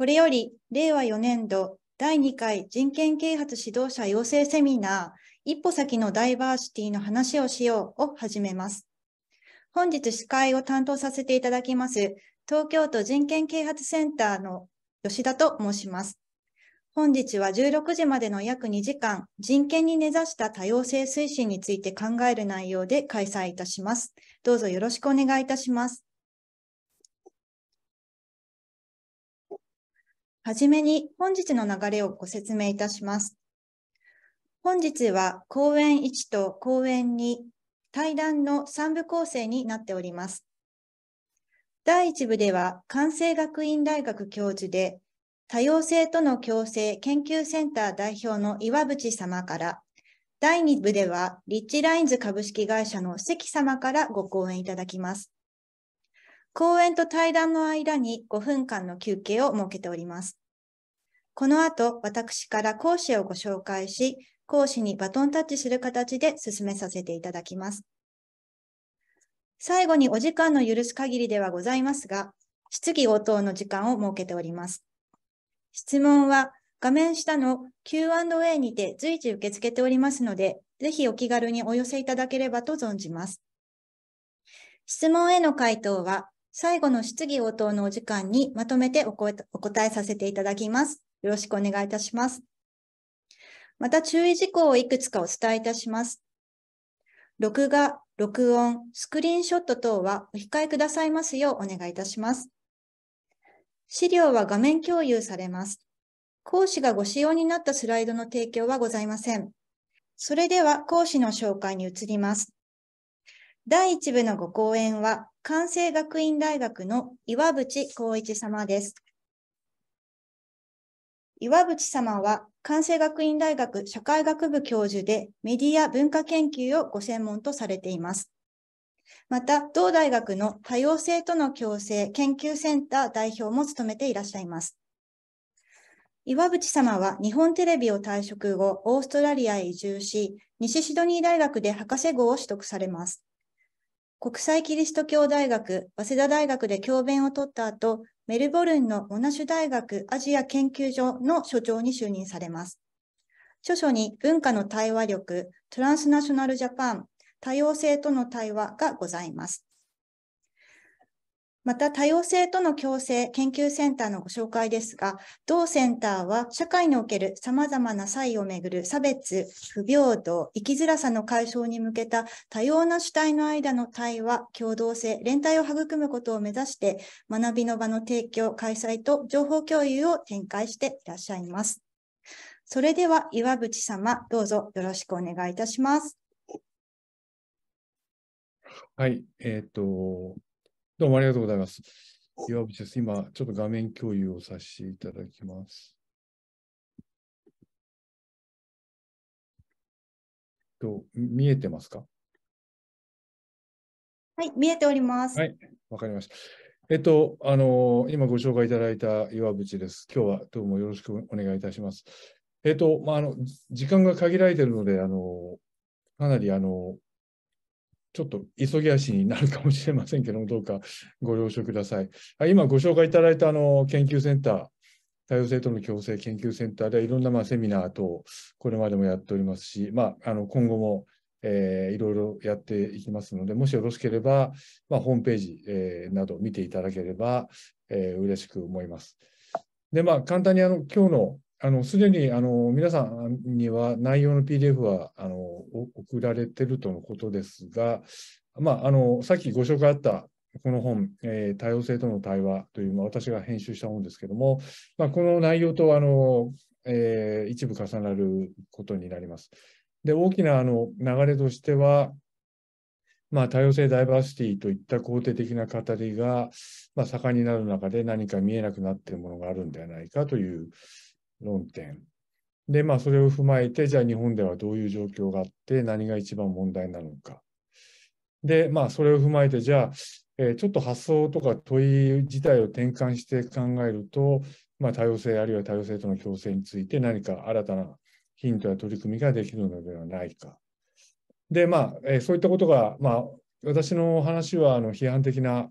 これより令和4年度第2回人権啓発指導者養成セミナー一歩先のダイバーシティの話をしようを始めます。本日司会を担当させていただきます東京都人権啓発センターの吉田と申します。本日は16時までの約2時間、人権に根ざした多様性推進について考える内容で開催いたします。どうぞよろしくお願いいたします。はじめに本日の流れをご説明いたします。本日は講演1と講演2、対談の3部構成になっております。第1部では、関西学院大学教授で、多様性との共生研究センター代表の岩渕様から、第2部では、リッチラインズ株式会社の関様からご講演いただきます。講演と対談の間に5分間の休憩を設けております。この後、私から講師をご紹介し、講師にバトンタッチする形で進めさせていただきます。最後にお時間の許す限りではございますが、質疑応答の時間を設けております。質問は画面下の Q&A にて随時受け付けておりますので、ぜひお気軽にお寄せいただければと存じます。質問への回答は、最後の質疑応答のお時間にまとめてお答えさせていただきます。よろしくお願いいたします。また注意事項をいくつかお伝えいたします。録画、録音、スクリーンショット等はお控えくださいますようお願いいたします。資料は画面共有されます。講師がご使用になったスライドの提供はございません。それでは講師の紹介に移ります。第1部のご講演は、関西学院大学の岩渕光一様です。岩渕様は関西学院大学社会学部教授でメディア文化研究をご専門とされています。また、同大学の多様性との共生研究センター代表も務めていらっしゃいます。岩渕様は日本テレビを退職後、オーストラリアへ移住し、西シドニー大学で博士号を取得されます。国際キリスト教大学、早稲田大学で教鞭を取った後、メルボルンのモナシュ大学アジア研究所の所長に就任されます。著書に文化の対話力、トランスナショナルジャパン、多様性との対話がございます。また多様性との共生研究センターのご紹介ですが、同センターは社会における様々な差異をめぐる差別、不平等、生きづらさの解消に向けた多様な主体の間の対話、共同性、連帯を育むことを目指して、学びの場の提供、開催と情報共有を展開していらっしゃいます。それでは岩渕様、どうぞよろしくお願いいたします。はい、えっ、ー、と、どうもありがとうございます。岩渕です。今、ちょっと画面共有をさせていただきます。と見えてますかはい、見えております。はい、わかりました。えっと、あの今ご紹介いただいた岩渕です。今日はどうもよろしくお願いいたします。えっと、まあ、あの、時間が限られているので、あの、かなり、あの、ちょっと急ぎ足になるかもしれませんけども、どうかご了承ください。今ご紹介いただいたあの研究センター、多様性との共生研究センターでいろんなまあセミナー等、これまでもやっておりますし、まあ、あの今後もえー、いろいろやっていきますので、もしよろしければ、まあ、ホームページ、えー、など見ていただければ、えー、嬉しく思います。で、まあ、簡単にあの今日のあの、すでに、あの、皆さんには内容の PDF は、あの、送られてるとのことですが、まあ、あの、さっきご紹介あった、この本、えー、多様性との対話という、まあ、私が編集した本ですけども、まあ、この内容と、あの、えー、一部重なることになります。で、大きな、あの、流れとしては、まあ、多様性、ダイバーシティといった肯定的な語りが、まあ、盛んになる中で何か見えなくなっているものがあるんではないかという、論点。で、まあ、それを踏まえて、じゃあ日本ではどういう状況があって、何が一番問題なのか。で、まあ、それを踏まえて、じゃあ、えー、ちょっと発想とか問い自体を転換して考えると、まあ、多様性あるいは多様性との共生について何か新たなヒントや取り組みができるのではないか。で、まあ、えー、そういったことが、まあ、私の話はあの批判的な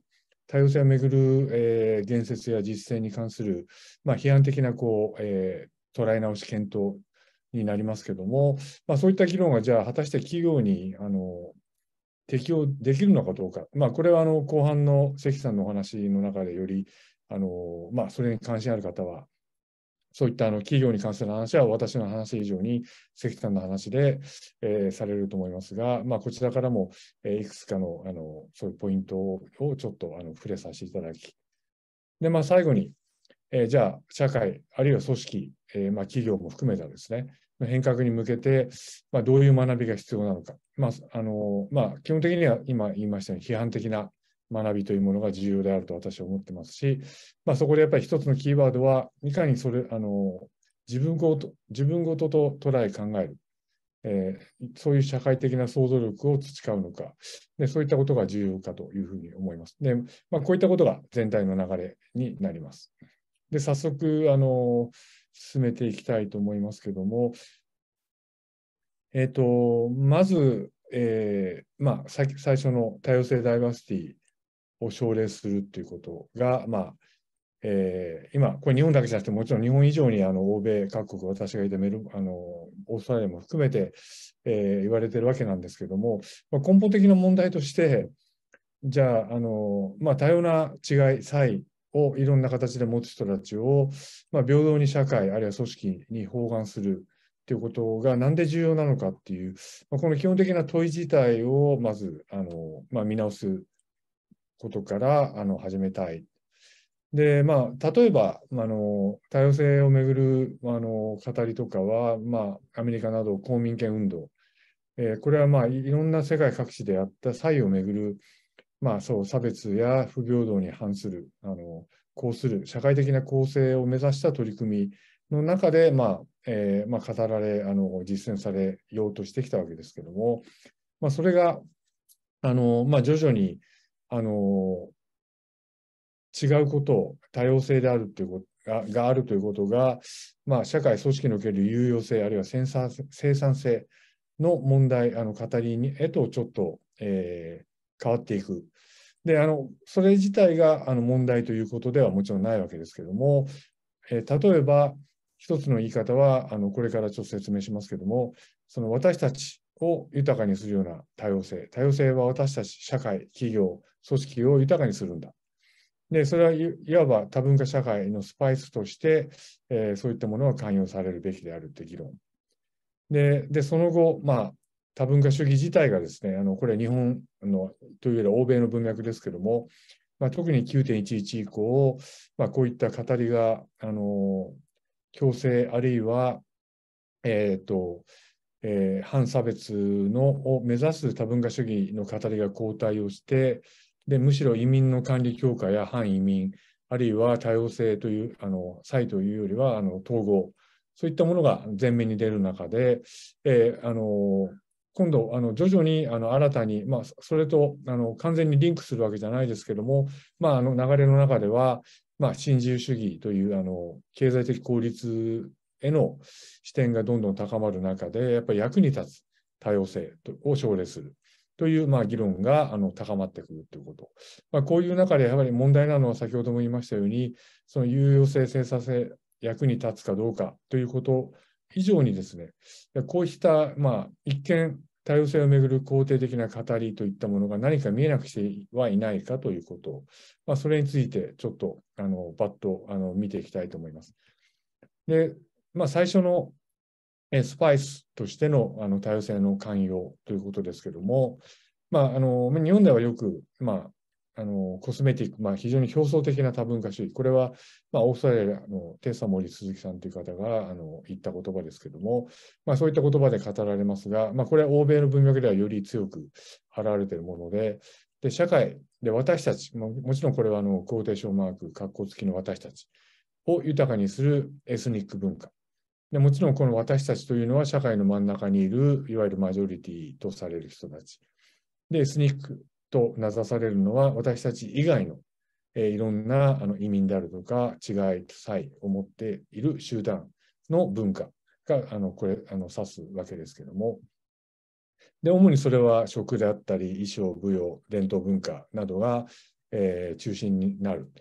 多様性をめぐる、えー、言説や実践に関する、まあ、批判的なこう、えー、捉え直し検討になりますけども、まあ、そういった議論がじゃあ果たして企業にあの適用できるのかどうか、まあ、これはあの後半の関さんのお話の中でよりあの、まあ、それに関心ある方はそういったあの企業に関する話は私の話以上に関さんの話で、えー、されると思いますが、まあ、こちらからも、えー、いくつかのあのそういうポイントをちょっとあの触れさせていただき、でまあ、最後に、えー、じゃあ社会、あるいは組織、えまあ、企業も含めたですね、変革に向けて、まあ、どういう学びが必要なのか、まああのまあ、基本的には今言いましたように批判的な学びというものが重要であると私は思ってますし、まあ、そこでやっぱり一つのキーワードはいかにそれあの自分ごと自分ごとと捉え考える、えー、そういう社会的な想像力を培うのかでそういったことが重要かというふうに思います。でまあ、こういったことが全体の流れになります。で早速あの進めていきたいと思いますけども、えーと、まず、えーまあ、最初の多様性ダイバーシティを奨励するっていうことが、まあえー、今、これ日本だけじゃなくて、もちろん日本以上にあの欧米各国、私がいてメルあのオーストラリアも含めて、えー、言われてるわけなんですけども、まあ、根本的な問題として、じゃあ、あのまあ、多様な違い、差異をいろんな形で持つ人たちを、まあ、平等に社会、あるいは組織に包含する。ということがなんで重要なのかっていう、まあ、この基本的な問い自体をまずあの、まあ、見直すことからあの始めたい。で、まあ、例えば、あの、多様性をめぐる、あの、語りとかは、まあ、アメリカなど公民権運動。えー、これは、まあ、いろんな世界各地であった際をめぐる、まあ、そう、差別や不平等に反する、あの、こうする、社会的な構成を目指した取り組みの中で、まあ、えー、まあ、語られ、あの、実践されようとしてきたわけですけども、まあ、それが、あの、まあ、徐々に、あの、違うこと多様性であるっていうことが、があるということが、まあ、社会組織における有用性、あるいは生産生産性の問題、あの、語りに、へとちょっと、えー、変わっていく。で、あの、それ自体が、あの、問題ということではもちろんないわけですけども、えー、例えば、一つの言い方は、あの、これからちょっと説明しますけども、その私たちを豊かにするような多様性。多様性は私たち社会、企業、組織を豊かにするんだ。で、それはいわば多文化社会のスパイスとして、えー、そういったものは寛容されるべきであるって議論。で、でその後、まあ、多文化主義自体がですね、あのこれは日本のというより欧米の文脈ですけども、まあ、特に9.11以降、まあ、こういった語りが、あの強制あるいは、えっ、ー、とえー、反差別のを目指す多文化主義の語りが後退をしてでむしろ移民の管理強化や反移民あるいは多様性というあの差異というよりはあの統合そういったものが前面に出る中で、えー、あの今度あの徐々にあの新たに、まあ、それとあの完全にリンクするわけじゃないですけども、まあ、あの流れの中では、まあ、新自由主義というあの経済的効率への視点がどんどん高まる中で、やっぱり役に立つ多様性を奨励するという、まあ、議論があの高まってくるということ。まあ、こういう中で、やはり問題なのは先ほども言いましたように、その有用性、生産性、役に立つかどうかということ以上にですね、こうした、まあ、一見、多様性をめぐる肯定的な語りといったものが何か見えなくしてはいないかということまあ、それについてちょっとあのバッとあの見ていきたいと思います。でまあ、最初のスパイスとしてのあの多様性の寛容ということですけども、まあ、あの日本ではよく、まあ、あのコスメティック、まあ、非常に表層的な多文化主義、これは、まあ、オーストラリアのテッサ・モリ・スズキさんという方があの言った言葉ですけども、まあ、そういった言葉で語られますが、まあ、これは欧米の文脈ではより強く現れているもので、で社会で私たちも、もちろんこれはあのクーテーションマーク、格好付きの私たちを豊かにするエスニック文化。でもちろんこの私たちというのは社会の真ん中にいるいわゆるマジョリティとされる人たち。で、スニックと名指されるのは私たち以外の、えー、いろんなあの移民であるとか違い、差異を持っている集団の文化があのこれあの指すわけですけども。で、主にそれは食であったり、衣装、舞踊、伝統文化などが、えー、中心になる。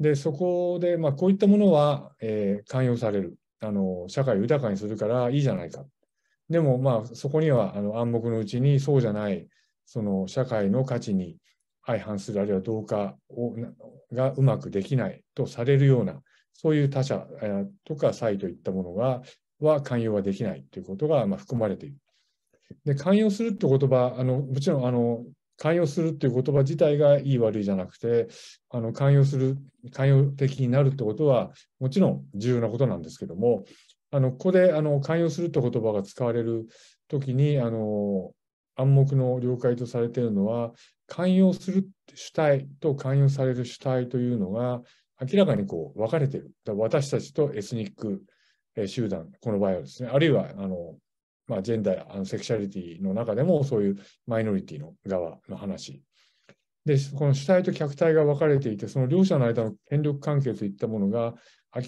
で、そこで、まあ、こういったものは、えー、寛容される。あの社会を豊かにするからいいじゃないか。でもまあそこにはあの暗黙のうちにそうじゃないその社会の価値に相反するあるいは同化をがうまくできないとされるようなそういう他者とか差異といったものがは寛容はできないということがまあ含まれている。で寛容するって言葉あのもちろんあの関与するっていう言葉自体がいい悪いじゃなくて、あの関与する、関与的になるってことは、もちろん重要なことなんですけども、あのここであの関与するって言葉が使われるときにあの、暗黙の了解とされているのは、関与する主体と関与される主体というのが、明らかにこう分かれている。だ私たちとエスニック集団、この場合はですね、あるいはあのまあ、ジェンダーあのセクシャリティの中でもそういうマイノリティの側の話でこの主体と客体が分かれていてその両者の間の権力関係といったものが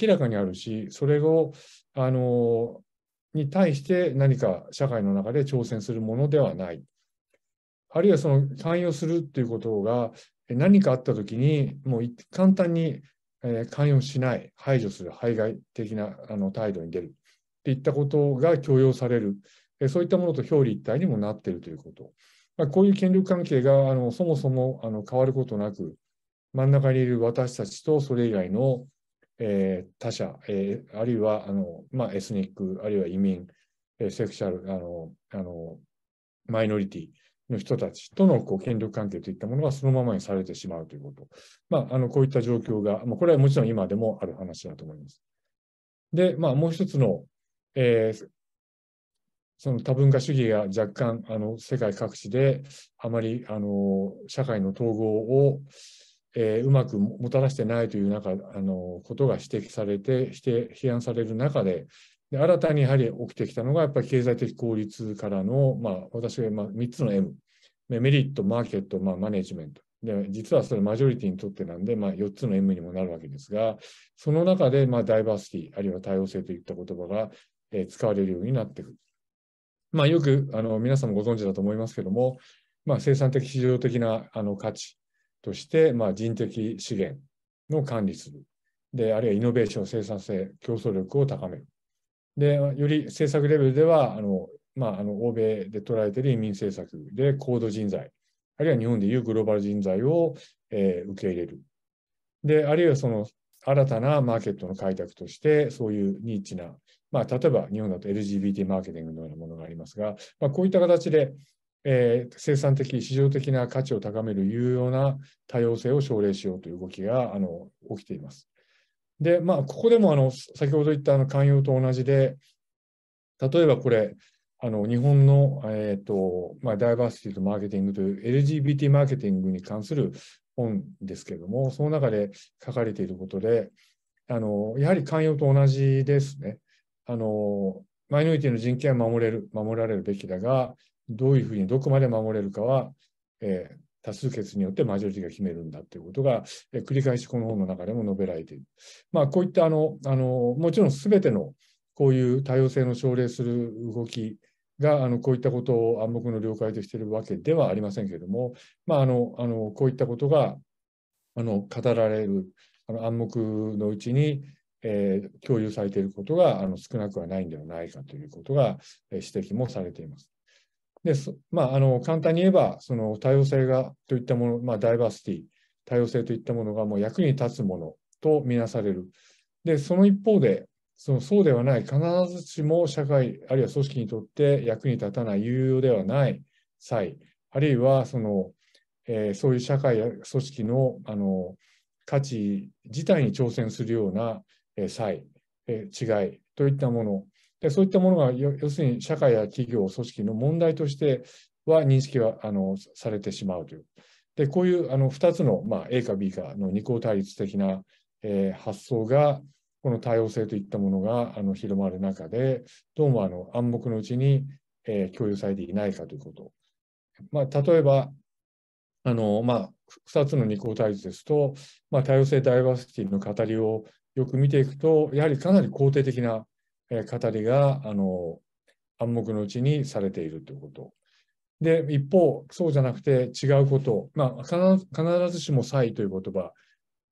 明らかにあるしそれをあのに対して何か社会の中で挑戦するものではない。あるいはその関与するっていうことが何かあった時にもう簡単に関与しない排除する排外的なあの態度に出るっていったことが強要される、えそういったものと表裏一体にもなっているということ。まあ、こういう権力関係があのそもそもあの変わることなく、真ん中にいる私たちとそれ以外の、えー、他者、えー、あるいはあの、まあ、エスニック、あるいは移民、えー、セクシャルあのあの、マイノリティの人たちとのこう権力関係といったものがそのままにされてしまうということ。まあ、あのこういった状況が、まあ、これはもちろん今でもある話だと思います。で、まあ、もう一つのえー、その多文化主義が若干あの世界各地であまりあの社会の統合を、えー、うまくもたらしてないという中あのことが指摘されてして批判される中でで新たにやはり起きてきたのがやっぱり経済的効率からの、まあ、私が今3つの M メリット、マーケット、まあ、マネジメントで実はそれマジョリティにとってなんで、まあ、4つの M にもなるわけですが、その中で、まあ、ダイバーシティ、あるいは多様性といった言葉がえ使われるようになってくる。まあ、よくあの皆さんもご存知だと思いますけども、まあ、生産的市場的なあの価値として、まあ、人的資源の管理するで、あるいはイノベーション、生産性、競争力を高める。でより政策レベルではあの、まあ、あの欧米で捉えている移民政策で高度人材、あるいは日本でいうグローバル人材を、えー、受け入れる。で、あるいはその新たなマーケットの開拓として、そういうニーチな、まあ、例えば日本だと LGBT マーケティングのようなものがありますが、まあ、こういった形で、えー、生産的、市場的な価値を高める有用な多様性を奨励しようという動きがあの起きています。で、まあ、ここでもあの先ほど言ったあの寛容と同じで、例えばこれ、あの日本の、えーとまあ、ダイバーシティとマーケティングという LGBT マーケティングに関する本ですけれども、その中で書かれていることで、あのやはり寛容と同じですねあの。マイノリティの人権は守れる、守られるべきだが、どういうふうにどこまで守れるかは、えー、多数決によってマジョリティが決めるんだということが、えー、繰り返しこの本の中でも述べられている。まあ、こういったあのあのもちろんすべてのこういう多様性の奨励する動きがあのこういったことを暗黙の了解としているわけではありませんけれども、まあ、あのあのこういったことがあの語られるあの暗黙のうちに、えー、共有されていることがあの少なくはないんではないかということが、えー、指摘もされています。でまあ、あの簡単に言えばその多様性がといったもの、まあ、ダイバーシティ多様性といったものがもう役に立つものとみなされる。でその一方でそのそうではない、必ずしも社会、あるいは組織にとって役に立たない、有用ではない際、あるいはその、えー、そういう社会や組織のあの価値自体に挑戦するような、えー、際、えー、違いといったもので、そういったものが要するに社会や企業、組織の問題としては認識はあのされてしまうという。で、こういうあの2つの、まあ、A か B かの二項対立的な、えー、発想が、この多様性といったものがあの広まる中で、どうもあの暗黙のうちに、えー、共有されていないかということ。まあ、例えば、あのまあ、2つの二項対立ですと、まあ、多様性ダイバーシティの語りをよく見ていくと、やはりかなり肯定的な、えー、語りがあの暗黙のうちにされているということ。で、一方、そうじゃなくて違うこと、まあ、必ずしも差異という言葉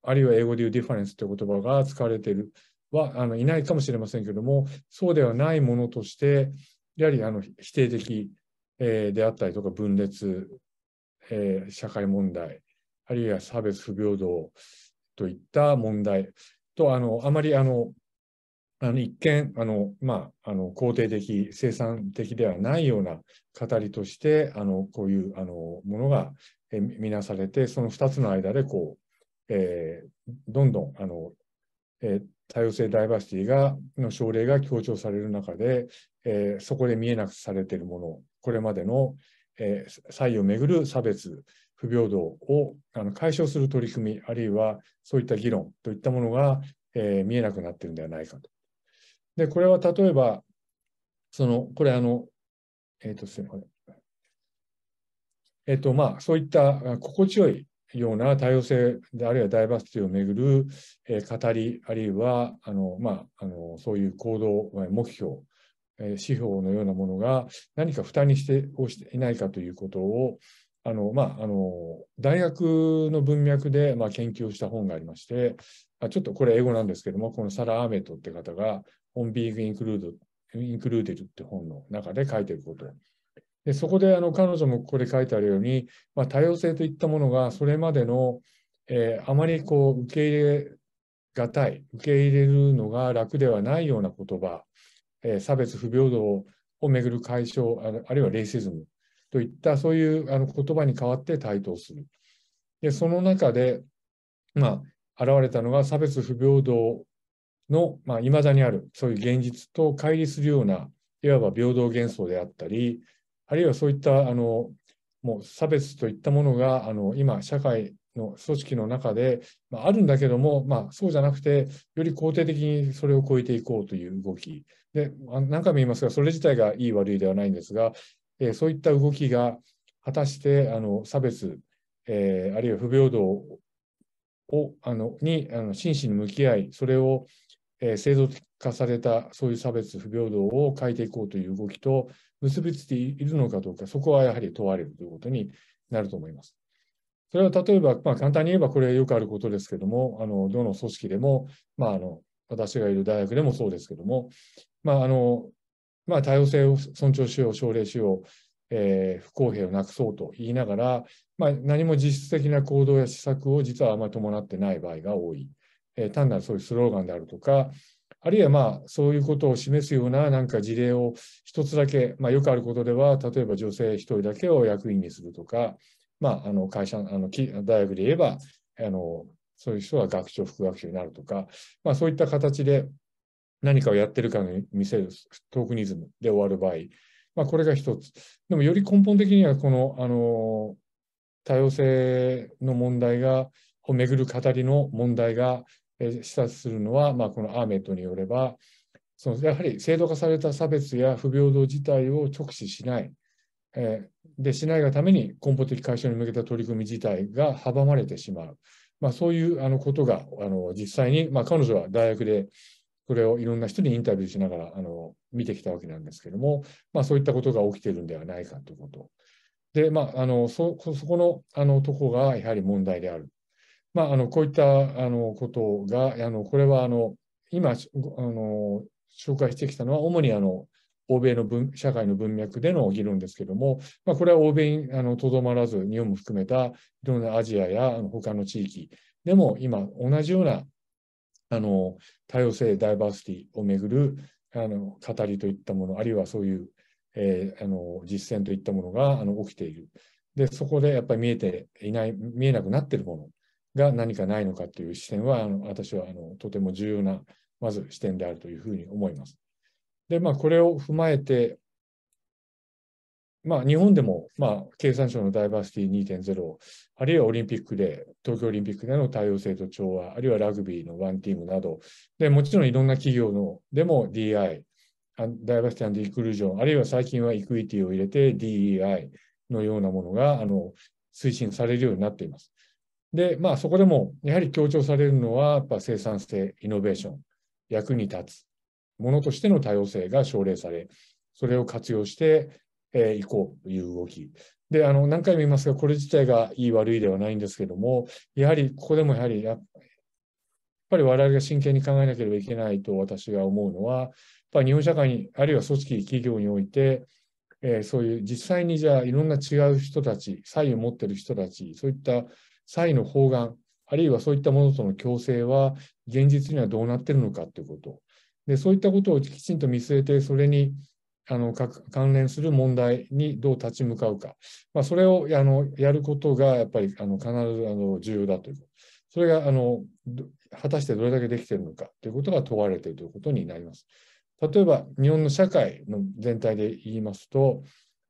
あるいは英語でいうディファレンスという言葉が使われているはあのいないかもしれませんけれども、そうではないものとして、やはりあの否定的、えー、であったりとか、分裂、えー、社会問題、あるいは差別不平等といった問題と、あのあまりあのあの一見あの、まあ、あの肯定的、生産的ではないような語りとして、あのこういうあのものが見なされて、その2つの間でこうえー、どんどんあの、えー、多様性ダイバーシティがの奨励が強調される中で、えー、そこで見えなくされているものこれまでの、えー、差異をめぐる差別不平等をあの解消する取り組みあるいはそういった議論といったものが、えー、見えなくなっているんではないかと。でこれは例えばそのこれあのえっ、ー、とすみませんえっ、ー、とまあそういった心地よいような多様性であるいはダイバーシティをめぐる、えー、語りあるいはあの、まあ、あのそういう行動目標、えー、指標のようなものが何か負担にしてをしていないかということをあの、まあ、あの大学の文脈で、まあ、研究した本がありましてあちょっとこれ英語なんですけどもこのサラ・アーメットって方が「オン・ビーグ・ n g i n c インクルーデルって本の中で書いてることでそこであの彼女もここで書いてあるように、まあ、多様性といったものがそれまでの、えー、あまりこう受け入れがたい受け入れるのが楽ではないような言葉、えー、差別不平等をめぐる解消あるいはレイシズムといったそういうあの言葉に代わって台頭する。でその中で、まあ、現れたのが差別不平等のいまあ、未だにあるそういう現実と乖離するようないわば平等幻想であったりあるいはそういったあのもう差別といったものがあの今、社会の組織の中で、まあ、あるんだけども、まあ、そうじゃなくて、より肯定的にそれを超えていこうという動き。で、何回も言いますが、それ自体がいい悪いではないんですが、えー、そういった動きが果たしてあの差別、えー、あるいは不平等をあのにあの真摯に向き合い、それをえー、制度化されたそういう差別、不平等を変えていこうという動きと結びついているのかどうか、そこはやはり問われるということになると思います。それは例えば、まあ、簡単に言えばこれはよくあることですけども、あのどの組織でも、まあ、あの私がいる大学でもそうですけども、まああのまあ、多様性を尊重しよう、奨励しよう、えー、不公平をなくそうと言いながら、まあ、何も実質的な行動や施策を実はあまり伴ってない場合が多い。えー、単なるそういうスローガンであるとか、あるいはまあそういうことを示すようななんか事例を一つだけ、まあ、よくあることでは、例えば女性一人だけを役員にするとか、まあ、あの会社あの大学で言えばあの、そういう人は学長、副学長になるとか、まあ、そういった形で何かをやってるかに見せるトークニズムで終わる場合、まあ、これが一つ。でもより根本的にはこのあの多様性の問題が、をめぐる語りの問題が示唆するのは、まあ、このアーメットによれば、そのやはり制度化された差別や不平等自体を直視しない、えー、でしないがために根本的解消に向けた取り組み自体が阻まれてしまう、まあ、そういうあのことがあの実際に、まあ、彼女は大学でこれをいろんな人にインタビューしながらあの見てきたわけなんですけども、まあ、そういったことが起きているんではないかということ。で、まあ、あのそそこのあのとこがやはり問題であるまあ、あのこういったあのことが、あのこれはあの今あの紹介してきたのは、主にあの欧米の社会の文脈での議論ですけども、まあ、これは欧米にとどまらず、日本も含めたいろんなアジアや他の地域でも今、同じようなあの多様性、ダイバーシティをめぐるあの語りといったもの、あるいはそういう、えー、あの実践といったものがあの起きている。で、そこでやっぱり見えていない、見えなくなっているもの。が何かないのかという視点は、あの私はあのとても重要な、まず視点であるというふうに思います。で、まあ、これを踏まえて、まあ、日本でも、まあ、経産省のダイバーシティ2.0、あるいはオリンピックで、東京オリンピックでの多様性と調和、あるいはラグビーのワンチームなど、でもちろんいろんな企業のでも DI、ダイバーシティイクルージョン、あるいは最近はイクイティを入れて DEI のようなものがあの推進されるようになっています。で、まあ、そこでもやはり強調されるのは、やっぱ生産性、イノベーション、役に立つ、ものとしての多様性が奨励され、それを活用してい、えー、こうという動き。で、あの、何回も言いますが、これ自体がいい悪いではないんですけども、やはり、ここでもやはりや、やっぱり我々が真剣に考えなければいけないと私が思うのは、やっぱ日本社会に、あるいは組織、企業において、えー、そういう実際にじゃあいろんな違う人たち、左右を持ってる人たち、そういった債の包含、あるいはそういったものとの共生は現実にはどうなっているのかということ。で、そういったことをきちんと見据えて、それにあの関連する問題にどう立ち向かうか、まあ、それをのやることがやっぱりあの必ずあの重要だということ。それがあの果たしてどれだけできているのかということが問われているということになります。例えば、日本の社会の全体で言いますと、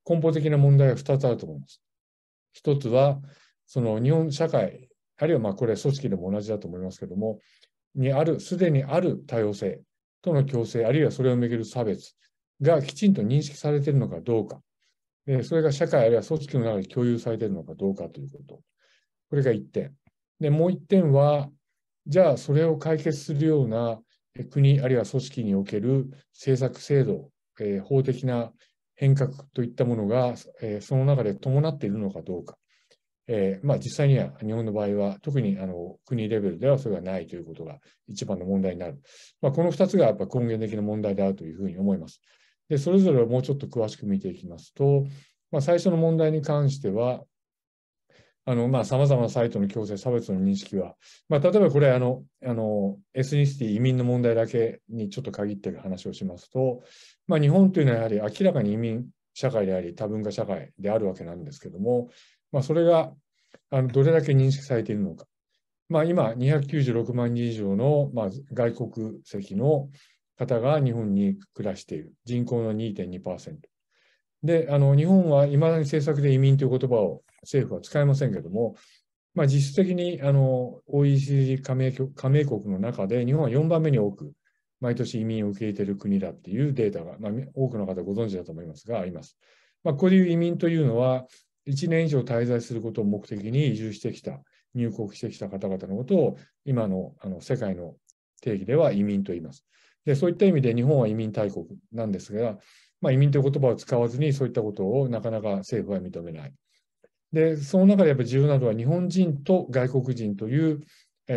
根本的な問題が2つあると思います。1つは、その日本社会、あるいはまあこれ組織でも同じだと思いますけども、にある、すでにある多様性との共生、あるいはそれをめぐる差別がきちんと認識されているのかどうか、それが社会あるいは組織の中で共有されているのかどうかということ。これが1点。で、もう1点は、じゃあそれを解決するような国あるいは組織における政策制度、え法的な変革といったものが、えその中で伴っているのかどうか。えー、まあ、実際には日本の場合は、特にあの国レベルではそれがないということが一番の問題になる。まあ、この2つがやっぱ根源的な問題であるというふうに思います。で、それぞれをもうちょっと詳しく見ていきますと、まあ、最初の問題に関しては、さまあ、様々なサイトの強制差別の認識は、まあ、例えばこれ、あの、あの、エスニシティ移民の問題だけにちょっと限っている話をしますと、まあ、日本というのはやはり明らかに移民社会であり、多文化社会であるわけなんですけども、まあ、それがあのどれだけ認識されているのか。まあ、今、296万人以上の、まあ、外国籍の方が日本に暮らしている。人口の2.2%。で、あの日本はいまだに政策で移民という言葉を政府は使いませんけれども、まあ、実質的にあの OECD 加盟加盟国の中で日本は4番目に多く毎年移民を受け入れている国だというデータが、まあ、多くの方ご存知だと思いますがあります。まあ、こういう移民というのは1年以上滞在することを目的に移住してきた、入国してきた方々のことを、今のあの世界の定義では移民と言います。でそういった意味で日本は移民大国なんですが、まあ、移民という言葉を使わずにそういったことをなかなか政府は認めない。で、その中でやっぱり重要なのは日本人と外国人という、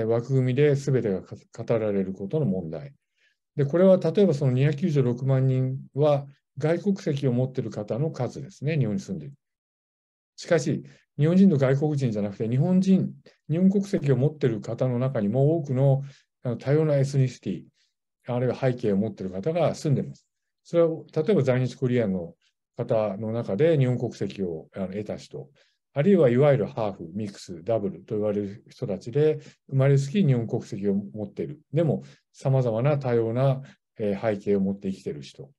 枠組みで全てが語られることの問題。で、これは例えばその296万人は外国籍を持っている方の数ですね、日本に住んでいる。しかし、日本人と外国人じゃなくて、日本人、日本国籍を持っている方の中にも多くの多様なエスニシティ、あるいは背景を持っている方が住んでいます。それは、例えば在日コリアンの方の中で日本国籍を得た人、あるいはいわゆるハーフ、ミックス、ダブルと言われる人たちで、生まれつき日本国籍を持っている。でも、様々な多様な背景を持って生きている人。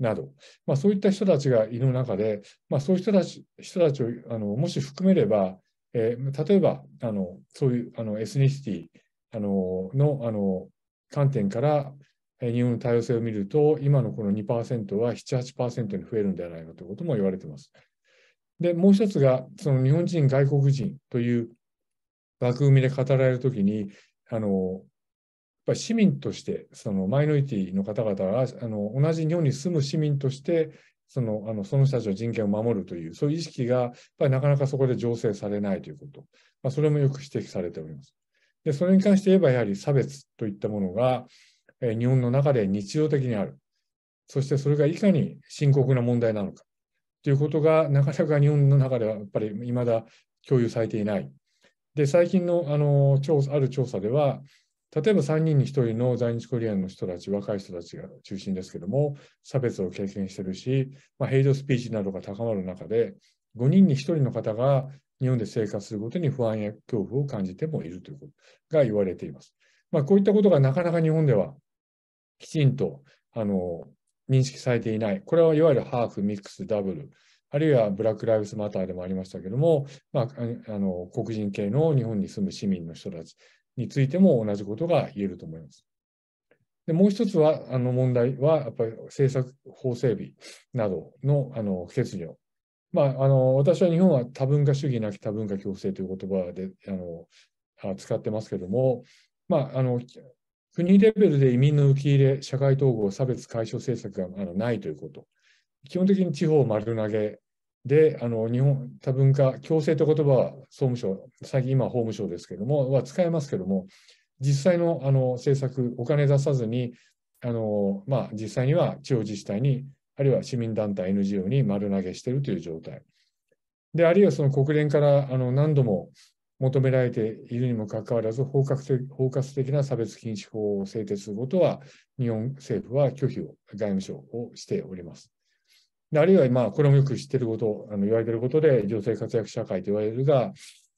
など、まあ、そういった人たちがいる中で、まあ、そういう人たち人たちをあのもし含めれば、えー、例えばあのそういうあのエスニシティあののあの観点から日本の多様性を見ると、今のこの2%は7、8%に増えるんではないかということも言われています。で、もう一つが、その日本人、外国人という枠組みで語られるときに、あのぱり市民として、そのマイノリティの方々があの同じ日本に住む市民として、そのあのその人たちの人権を守るという、そういう意識がやっぱりなかなかそこで醸成されないということ、まあ、それもよく指摘されております。でそれに関して言えば、やはり差別といったものが、え日本の中で日常的にある、そしてそれがいかに深刻な問題なのかということが、なかなか日本の中ではやっぱり未だ共有されていない。で、最近のあのある調査では、例えば3人に1人の在日コリアンの人たち、若い人たちが中心ですけども、差別を経験してるし、まあ、ヘイトスピーチなどが高まる中で、5人に1人の方が日本で生活することに不安や恐怖を感じてもいるということが言われています。まあ、こういったことがなかなか日本ではきちんとあの認識されていない。これはいわゆるハーフ、ミックス、ダブル、あるいはブラック・ライブズ・マターでもありましたけども、まあ、あの黒人系の日本に住む市民の人たち、についても同じことが言えると思います。でもう一つは、あの問題は、やっぱり政策法整備などのあの欠如。まあ、あの私は日本は多文化主義なき多文化共生という言葉であの使ってますけども、まあ、あの国レベルで移民の受け入れ、社会統合、差別解消政策があのないということ。基本的に地方丸投げで、あの日本多文化、共生という言葉は総務省、最近今法務省ですけども、は使えますけども、実際のあの政策、お金出さずに、あのまあ、実際には地方自治体に、あるいは市民団体 NGO に丸投げしているという状態。で、あるいはその国連からあの何度も求められているにもかかわらず包括包括的な差別禁止法を制定することは、日本政府は拒否を、外務省をしております。あるいは、まあ、これもよく知っていること、あの言われていることで、女性活躍社会と言われるが、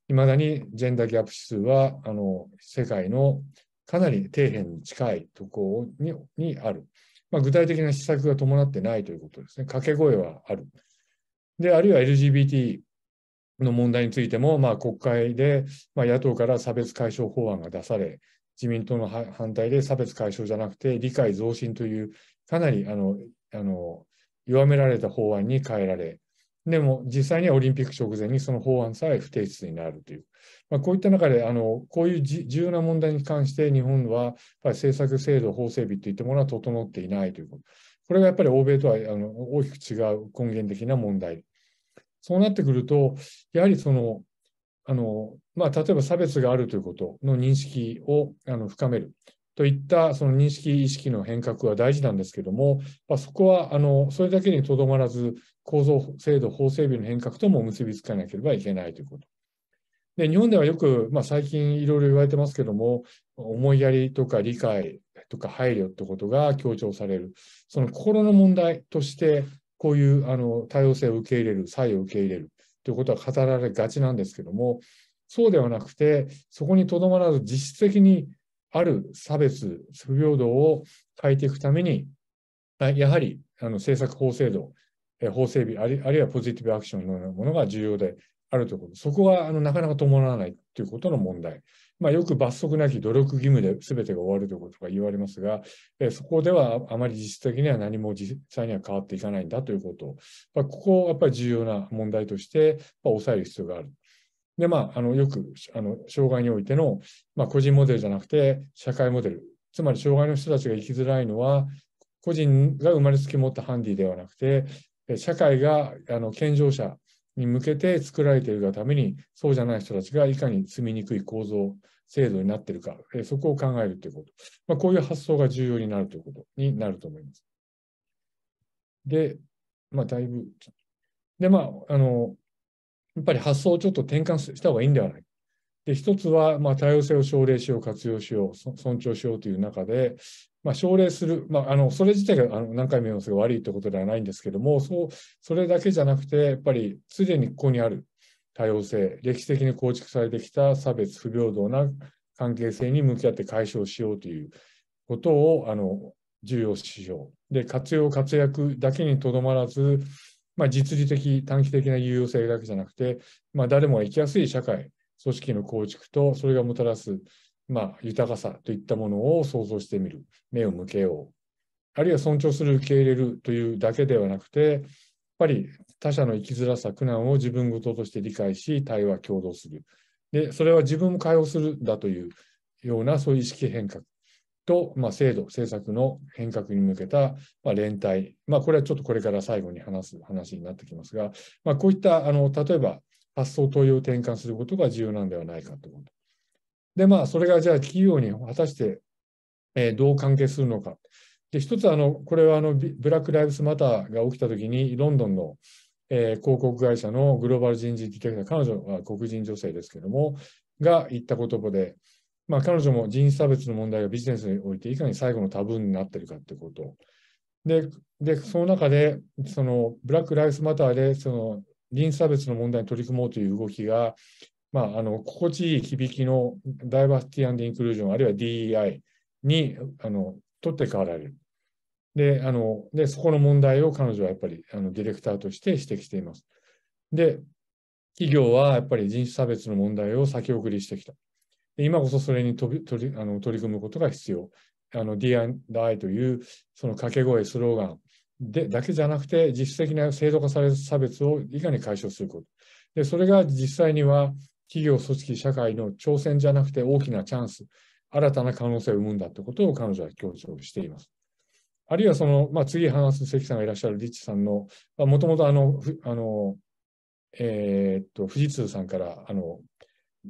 いまだにジェンダーギャップ指数は、あの、世界のかなり底辺に近いところににある。まあ、具体的な施策が伴ってないということですね。掛け声はある。で、あるいは LGBT の問題についても、まあ、国会で、まあ、野党から差別解消法案が出され、自民党の反対で差別解消じゃなくて理解増進という、かなりあのあの弱められた法案に変えられ、でも実際にはオリンピック直前にその法案さえ不提出になるという、まあ、こういった中であの、こういう重要な問題に関して、日本はやっぱり政策制度、法整備といったものは整っていないということ、これがやっぱり欧米とはあの大きく違う根源的な問題。そうなってくると、やはりそのあの、まあ、例えば差別があるということの認識をあの深める、といったその認識、意識の変革は大事なんですけども、まあ、そこはあのそれだけにとどまらず、構造、制度、法整備の変革とも結びつかなければいけないということ。で日本ではよく、まあ、最近いろいろ言われてますけども、思いやりとか理解とか配慮ってことが強調される、その心の問題として、こういうあの多様性を受け入れる、差異を受け入れるということは語られがちなんですけども、そうではなくて、そこにとどまらず実質的にある差別、不平等を変えていくために、やはりあの政策法制度、法整備ある、あるいはポジティブアクションのようなものが重要であるということ、そこはあのなかなか伴わないということの問題、まあ、よく罰則なき努力義務で全てが終わるということが言われますが、えそこではあまり実質的には何も実際には変わっていかないんだということ、まあ、ここをやっぱり重要な問題として、まあ、抑える必要がある。で、まあ、あのよくあの障害においての、まあ、個人モデルじゃなくて社会モデル、つまり障害の人たちが生きづらいのは、個人が生まれつき持ったハンディではなくて、社会があの健常者に向けて作られているがために、そうじゃない人たちがいかに住みにくい構造、制度になっているか、そこを考えるということ、まあ、こういう発想が重要になるということになると思います。で、まあ、だいぶ、で、まあ、あの、やっぱり発想をちょっと転換した方がいいんではないか。で、一つは、まあ、多様性を奨励しよう、活用しよう、尊重しようという中で、まあ、奨励する、まあ、あのそれ自体があの何回も言うんすが悪いということではないんですけどもそう、それだけじゃなくて、やっぱりすでにここにある多様性、歴史的に構築されてきた差別、不平等な関係性に向き合って解消しようということをあの重要視しよう。で、活用、活躍だけにとどまらず、まあ、実利的、短期的な有用性だけじゃなくて、まあ、誰もが生きやすい社会、組織の構築と、それがもたらす、まあ、豊かさといったものを想像してみる、目を向けよう。あるいは尊重する、受け入れるというだけではなくて、やっぱり他者の生きづらさ、苦難を自分事として理解し、対話、共同する。で、それは自分も解放するだというような、そういう意識変革と、まあ、制度、政策の変革に向けた、まあ、連帯、まあ、これはちょっとこれから最後に話す話になってきますが、まあ、こういったあの例えば発想問いを転換することが重要なんではないかということ。で、まあ、それがじゃあ企業に果たして、えー、どう関係するのか。で、一つあの、これはあのブラック・ライブスマターが起きたときに、ロンドンのえー、広告会社のグローバル人事ディテクター、彼女は黒人女性ですけども、が言った言葉で、まあ、彼女も人種差別の問題がビジネスにおいていかに最後のタブーになっているかってことででその中でそのブラック・ライフマターでその人種差別の問題に取り組もうという動きが、まあ、あの心地いい響きのダイバーシティインクルージョンあるいは DEI にあの取って代わられる。であのでそこの問題を彼女はやっぱりあのディレクターとして指摘しています。で企業はやっぱり人種差別の問題を先送りしてきた。今こそそれに取りあの取り組むことが必要。D&I というその掛け声、スローガンでだけじゃなくて、実質的な制度化される差別をいかに解消すること。でそれが実際には企業、組織、社会の挑戦じゃなくて大きなチャンス、新たな可能性を生むんだということを彼女は強調しています。あるいはその、まあ、次話す関さんがいらっしゃるリッチさんの、もともとあの、あの、えー、っと、富士通さんから、あの、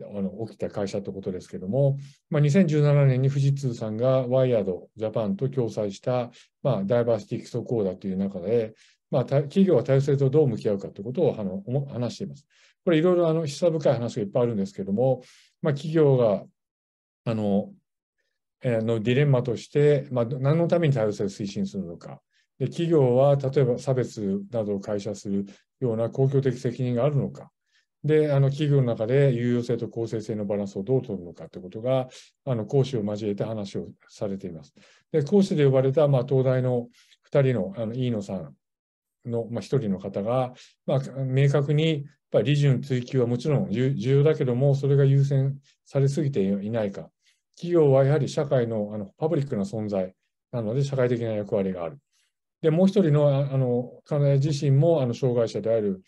あの起きた会社ってことですけども、まあ、2017年に富士通さんがワイヤードジャパンと共催した、まあ、ダイバーシティ基礎講座という中で、まあ、企業は多様性とどう向き合うかということをあの話しています。これいろいろあの示唆深い話がいっぱいあるんですけれども、まあ、企業があの、えー、のディレンマとして、まあ、何のために多様性を推進するのか。で企業は例えば差別などを会社するような公共的責任があるのか。で、あの企業の中で有用性と公正性のバランスをどう取るのかということが、あの講師を交えて話をされています。で、講師で呼ばれた、まあ、東大の2人のあの飯野さんの、まあ、1人の方が、まあ、明確にやっぱり利潤追求はもちろん重要だけども、それが優先されすぎていないか。企業はやはり社会のあのパブリックな存在なので、社会的な役割がある。で、もう一人のあの彼女自身もあの障害者である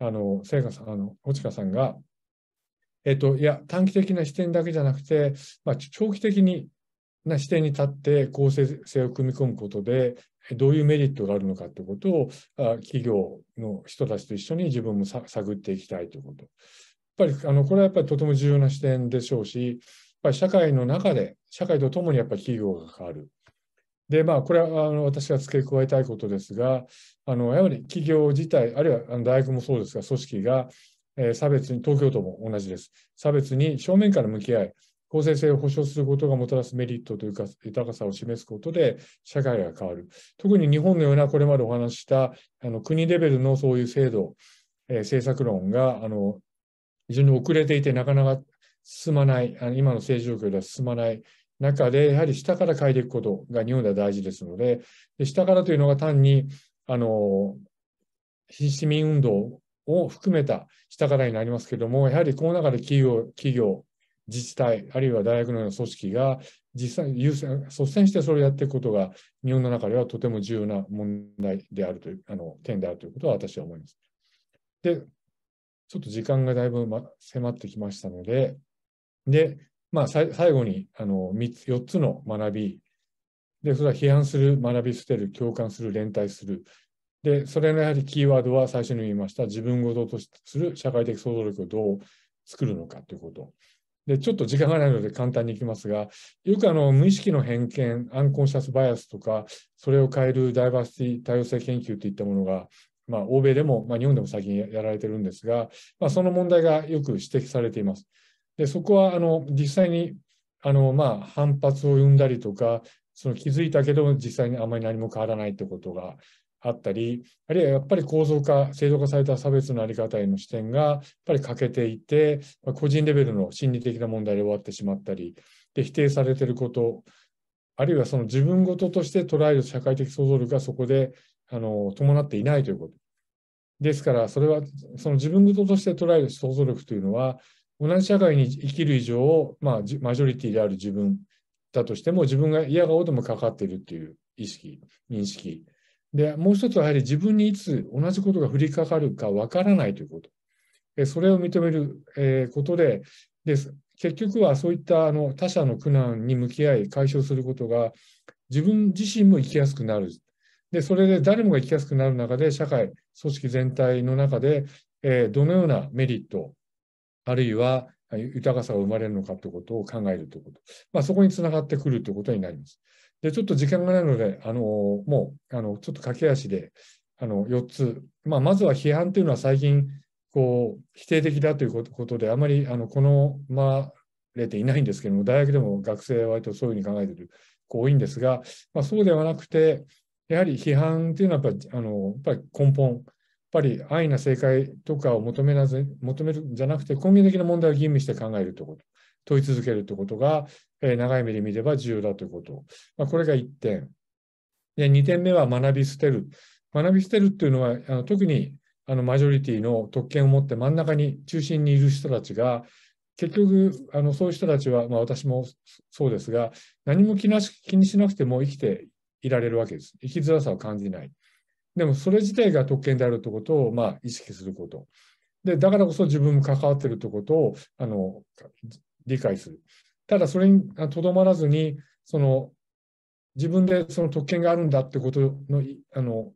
あの、聖火さん、あの、落川さんが、えっと、いや、短期的な視点だけじゃなくて、まあ、長期的にな視点に立って公正性を組み込むことで、どういうメリットがあるのかということを、企業の人たちと一緒に自分も探っていきたいということ。やっぱり、あの、これはやっぱりとても重要な視点でしょうし、やっぱり社会の中で、社会とともにやっぱり企業が変わる。で、まあ、これはあの私が付け加えたいことですが、あのやはり企業自体、あるいはあの大学もそうですが、組織が、えー、差別に、東京都も同じです、差別に正面から向き合い、公正性を保障することがもたらすメリットというか、豊かさを示すことで、社会が変わる。特に日本のような、これまでお話したあの国レベルのそういう制度、えー、政策論があの非常に遅れていて、なかなか進まない、あの今の政治状況では進まない中で、やはり下から変えていくことが日本では大事ですので、で下からというのが単に、あの、非市民運動を含めた下からになりますけれども、やはりこの中で企業、企業、自治体、あるいは大学のような組織が実際優先、率先してそれをやっていくことが、日本の中ではとても重要な問題であるという、あの点であるということは私は思います。で、ちょっと時間がだいぶ、ま、迫ってきましたので、で、まあ、最後にあの4つの学びで、それは批判する、学び捨てる、共感する、連帯する。で、それのやはりキーワードは最初に言いました、自分ごととする社会的想像力をどう作るのかということ。で、ちょっと時間がないので簡単にいきますが、よくあの無意識の偏見、アンコンシャスバイアスとか、それを変えるダイバーシティ、多様性研究といったものが、まあ、欧米でも、まあ、日本でも最近やられてるんですが、まあ、その問題がよく指摘されています。でそこはあの実際にあの、まあ、反発を生んだりとかその気づいたけど実際にあまり何も変わらないってことがあったりあるいはやっぱり構造化制度化された差別のあり方への視点がやっぱり欠けていて個人レベルの心理的な問題で終わってしまったりで否定されてることあるいはその自分事として捉える社会的想像力がそこであの伴っていないということ。ですから、それはその自分事として捉える想像力というのは、同じ社会に生きる以上、まあ、マジョリティである自分だとしても、自分が嫌顔でもかかっているっていう意識、認識。で、もう一つはやはり自分にいつ同じことが降りかかるかわからないということ。それを認めることで、で結局はそういったあの他者の苦難に向き合い、解消することが、自分自身も生きやすくなる。で、それで誰もが生きやすくなる中で、社会、組織全体の中で、えー、どのようなメリット、あるいは豊かさが生まれるのかということを考えるということ、まあ、そこにつながってくるということになります。で、ちょっと時間がないので、あのもうあのちょっと駆け足であの4つ、まあ、まずは批判というのは最近こう否定的だということで、あまりあの好まれていないんですけども、大学でも学生は割とそういうふうに考えている子多いんですが、まあ、そうではなくて、やはり批判というのはやっぱりあのやっぱり根本、ぱり安易な正解とかを求めな求めるんじゃなくて、根源的な問題を吟味して考えるということ、問い続けるということが、えー、長い目で見れば重要だということ。まあ、これが1点。で、2点目は学び捨てる。学び捨てるっていうのは、あの特にあのマジョリティの特権を持って真ん中に、中心にいる人たちが、結局、あのそういう人たちは、まあ、私もそうですが、何も気なし気にしなくても生きていられるわけです。生きづらさを感じない。でもそれ自体が特権であるということを、まあ、意識すること。で、だからこそ自分も関わっているということを、あの、理解する。ただ、それにとどまらずに、その、自分でその特権があるんだってことの、あの、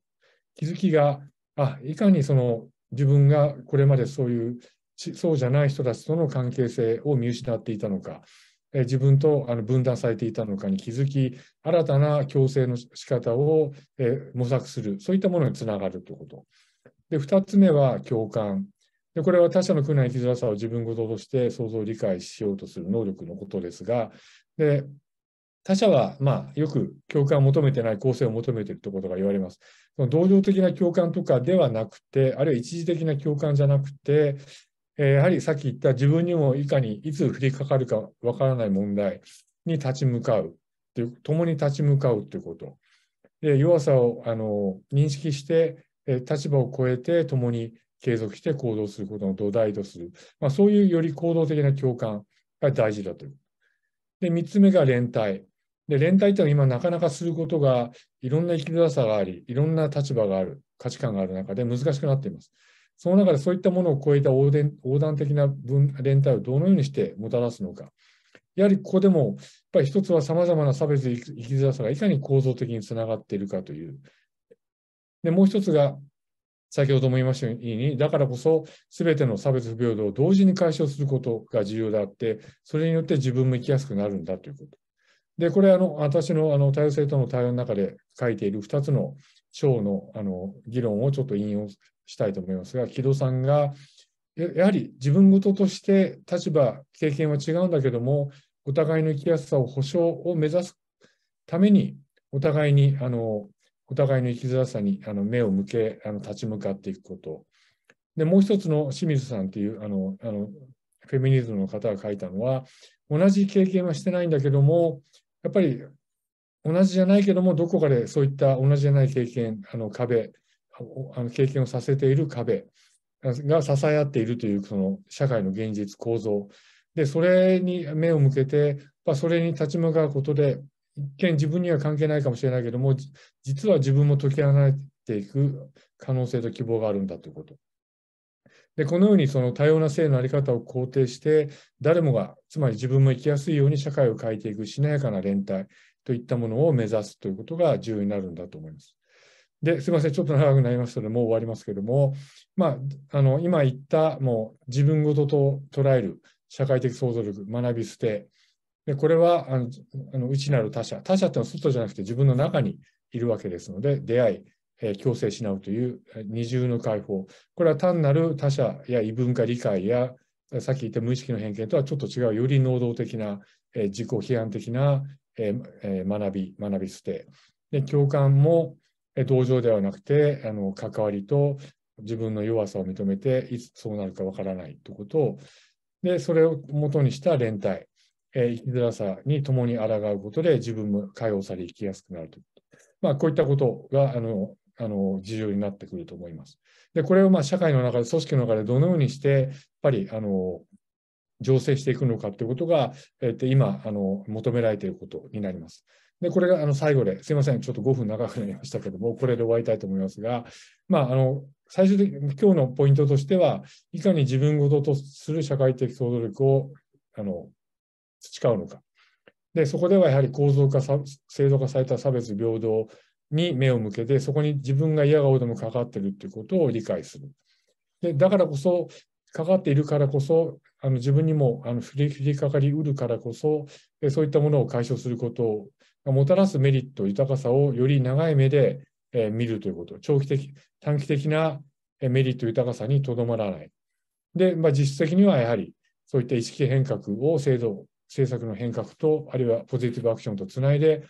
気づきが、あ、いかにその、自分がこれまでそういう、そうじゃない人たちとの関係性を見失っていたのか。自分とあの分断されていたのかに気づき、新たな共生の仕方を、え模索する、そういったものにつながるということ。で、2つ目は共感。でこれは他者の苦難や生きづらさを自分ごととして想像理解しようとする能力のことですが、で他者は、まあ、よく共感を求めてない構成を求めているということが言われます。同情的な共感とかではなくて、あるいは一時的な共感じゃなくて、えやはりさっき言った自分にもいかにいつ降りかかるかわからない問題に立ち向かういう、共に立ち向かうということ。で弱さをあの認識して、え立場を超えて共に継続して行動することの土台とする。まあ、そういうより行動的な共感が大事だという。で、3つ目が連帯。で、連帯というのは今なかなかすることが、いろんな生きづらさがあり、いろんな立場がある、価値観がある中で難しくなっています。その中でそういったものを超えた横断的な分連帯をどのようにしてもたらすのか。やはりここでも、やっぱり一つはさまざまな差別生きづらさがいかに構造的につながっているかという。で、もう一つが、先ほども言いましたように、だからこそ、すべての差別不平等を同時に解消することが重要であって、それによって自分も生きやすくなるんだということ。で、これ、あの、私の、あの、多様性との対応の中で書いている2つの章の、あの、議論をちょっと引用したいと思いますが、木戸さんがやはり自分事として立場、経験は違うんだけども、お互いの生きやすさを保障を目指すために、お互いに、あの、お互いの生きづらさにあの目を向け、あの立ち向かっていくこと。で、もう一つの清水さんというあのあのフェミニズムの方が書いたのは、同じ経験はしてないんだけども、やっぱり同じじゃないけども、どこかでそういった同じじゃない経験、あの壁、あの経験をさせている壁が支え合っているというその社会の現実構造でそれに目を向けて、まあ、それに立ち向かうことで一見自分には関係ないかもしれないけども実は自分も解き放っていく可能性と希望があるんだということ。でこのようにその多様な性の在り方を肯定して誰もがつまり自分も生きやすいように社会を変えていくしなやかな連帯といったものを目指すということが重要になるんだと思います。ですいません、ちょっと長くなりましたので、もう終わりますけども、まあ、あの今言った、もう自分ごとと捉える社会的想像力、学び捨て、でこれはあのあの内なる他者、他者ってのは外じゃなくて自分の中にいるわけですので、出会い、えー、強制しなうという二重の解放、これは単なる他者や異文化理解や、さっき言った無意識の偏見とはちょっと違う、より能動的な、えー、自己批判的な、えー、学び、学び捨て。で共感も同情ではなくて、あの関わりと自分の弱さを認めて、いつそうなるかわからないということを、で、それを元にした連帯、えー、生きづらさに共に抗うことで、自分も解放され、生きやすくなるということ。まあ、こういったことが、あの、あの重要になってくると思います。で、これをまあ社会の中で、組織の中でどのようにして、やっぱりあの醸成していくのかということが、えー、今あの求められていることになります。で、これがあの最後で、すいません、ちょっと5分長くなりましたけども、これで終わりたいと思いますが、まあ、あの、最終的に今日のポイントとしては、いかに自分ごととする社会的想像力をあの培うのか。で、そこではやはり構造化、制度化された差別平等に目を向けて、そこに自分が嫌顔でもかかっているということを理解する。で、だからこそ、かかっているからこそ、あの自分にもあの振りかかりうるからこそ、そういったものを解消することをもたらすメリット、豊かさをより長い目で、見るということ、長期的、短期的なメリット、豊かさにとどまらない。で、まあ、実質的にはやはり、そういった意識変革を制度、政策の変革と、あるいはポジティブアクションとつないで、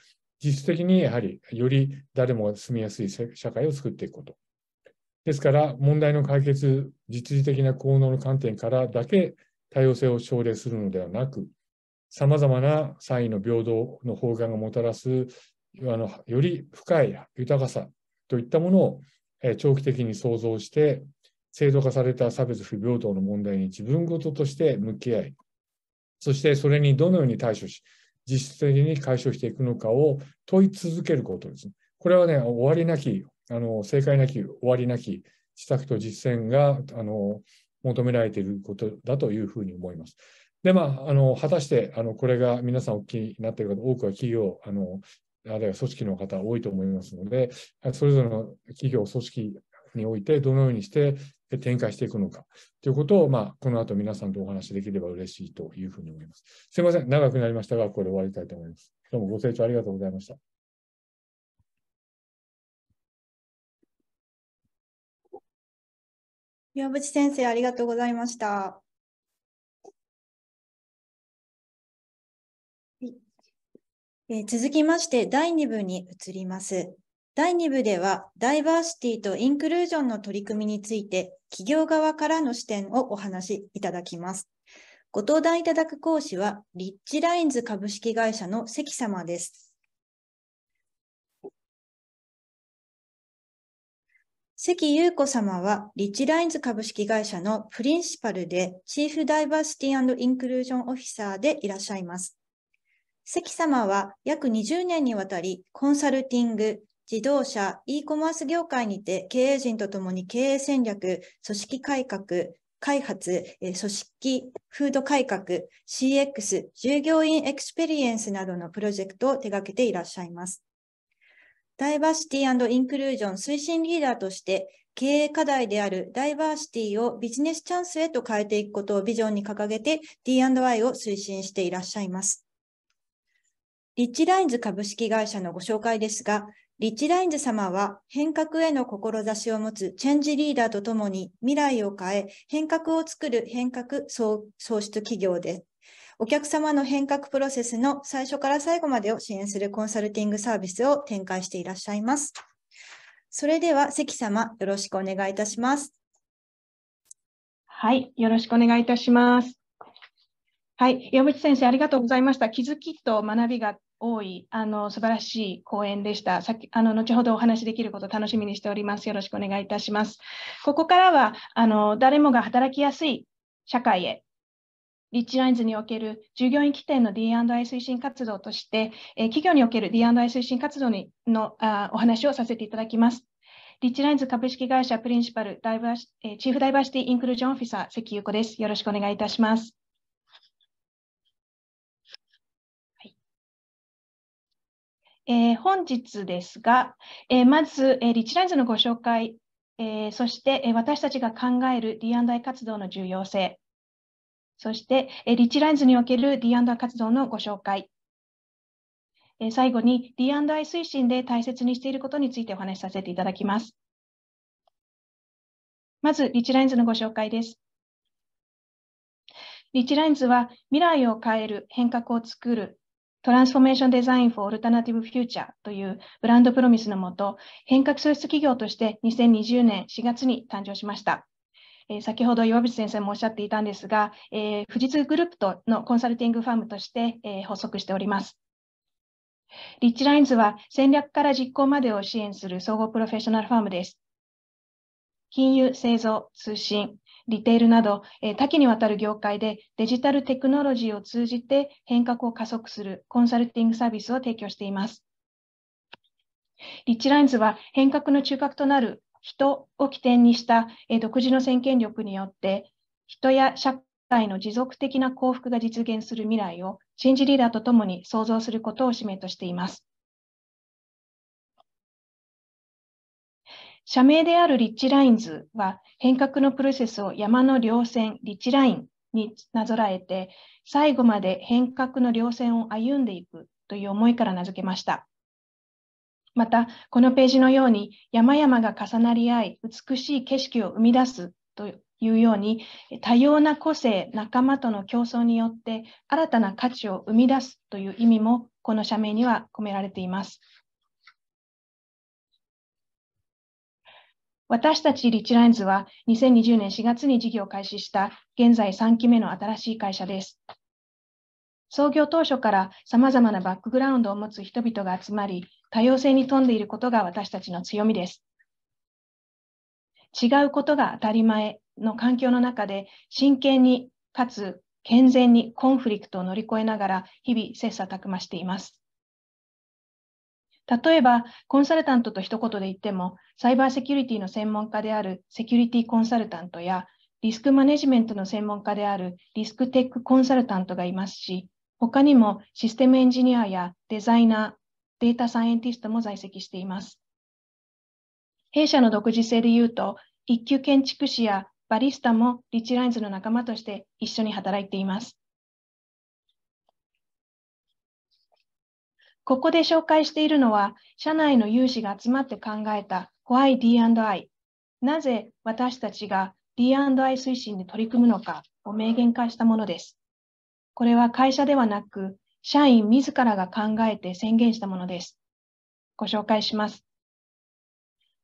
実質的にやはりより誰もが住みやすい社会を作っていくこと。ですから、問題の解決、実利的な効能の観点からだけ多様性を奨励するのではなく、さまざまな差異の平等の方含がもたらすあのより深い豊かさといったものを、え長期的に想像して制度化された差別不平等の問題に自分ごととして向き合いそしてそれにどのように対処し実質的に解消していくのかを問い続けることですね。これはね終わりなきあの正解なき終わりなき施策と実践があの求められていることだというふうに思います。で、まあ、あの果たしてあのこれが皆さんお気になっている方、多くは企業、あのあるいは組織の方、多いと思いますので、それぞれの企業、組織において、どのようにして展開していくのかということを、まあ、この後皆さんとお話できれば嬉しいというふうに思います。すみません、長くなりましたが、これで終わりたいと思います。どうもご清聴ありがとうございました。岩渕先生、ありがとうございました。え続きまして第2部に移ります。第2部ではダイバーシティとインクルージョンの取り組みについて企業側からの視点をお話しいただきます。ご登壇いただく講師はリッチラインズ株式会社の関様です。関優子様はリッチラインズ株式会社のプリンシパルでチーフダイバーシティインクルージョンオフィサーでいらっしゃいます。関様は約20年にわたり、コンサルティング、自動車、e コマース業界にて経営陣とともに経営戦略、組織改革、開発、組織、フード改革、CX、従業員エクスペリエンスなどのプロジェクトを手掛けていらっしゃいます。ダイバーシティインクルージョン推進リーダーとして、経営課題であるダイバーシティをビジネスチャンスへと変えていくことをビジョンに掲げて d y を推進していらっしゃいます。リッチラインズ株式会社のご紹介ですが、リッチラインズ様は変革への志を持つチェンジリーダーとともに未来を変え変革を作る変革創出企業でお客様の変革プロセスの最初から最後までを支援するコンサルティングサービスを展開していらっしゃいます。それでは関様よろしくお願いいたします。はい、よろしくお願いいたします。はい、岩渕先生、ありがとうございました。気づきと学びが多い、あの素晴らしい講演でした。さっきあの後ほどお話しできることを楽しみにしております。よろしくお願いいたします。ここからはあの誰もが働きやすい社会へ。リッチラインズにおける従業員起点の D&I 推進活動として、え企業における D&I 推進活動にのあお話をさせていただきます。リッチラインズ株式会社プリンシパルダイバーシ、えチーフダイバーシティインクルージョンオフィサー関ゆ子です。よろしくお願いいたします。えー、本日ですが、えー、まず、えー、リッチラインズのご紹介、えそして、え私たちが考える D&I 活動の重要性、そして、えリッチラインズにおける D&I 活動のご紹介、え最後に D&I 推進で大切にしていることについてお話しさせていただきます。まず、リッチラインズのご紹介です。リッチラインズは未来を変える、変革を作る、トランスフォーメーションデザインフォーオルタナティブフューチャーというブランドプロミスのもと、変革創出企業として2020年4月に誕生しました。え先ほど岩渕先生もおっしゃっていたんですが、え富士通グループとのコンサルティングファームとして、え発足しております。リッチラインズは戦略から実行までを支援する総合プロフェッショナルファームです。金融、製造、通信、リテールなど、え多岐にわたる業界でデジタルテクノロジーを通じて変革を加速するコンサルティングサービスを提供しています。リッチラインズは変革の中核となる人を起点にしたえ独自の先見力によって人や社会の持続的な幸福が実現する未来をンジリーダーとともに創造することを使命としています。社名であるリッチラインズは変革のプロセスを山の稜線、リッチラインになぞらえて、最後まで変革の稜線を歩んでいくという思いから名付けました。また、このページのように山々が重なり合い、美しい景色を生み出すというように、多様な個性、仲間との競争によって新たな価値を生み出すという意味も、この社名には込められています。私たちリッチラインズは2020年4月に事業を開始した現在3期目の新しい会社です。創業当初から様々なバックグラウンドを持つ人々が集まり、多様性に富んでいることが私たちの強みです。違うことが当たり前の環境の中で真剣にかつ健全にコンフリクトを乗り越えながら日々切磋琢磨しています。例えば、コンサルタントと一言で言っても、サイバーセキュリティの専門家であるセキュリティコンサルタントや、リスクマネジメントの専門家であるリスクテックコンサルタントがいますし、他にもシステムエンジニアやデザイナー、データサイエンティストも在籍しています。弊社の独自性で言うと、一級建築士やバリスタもリッチラインズの仲間として一緒に働いています。ここで紹介しているのは、社内の有志が集まって考えた Why D&I。なぜ私たちが D&I 推進に取り組むのかを明言化したものです。これは会社ではなく、社員自らが考えて宣言したものです。ご紹介します。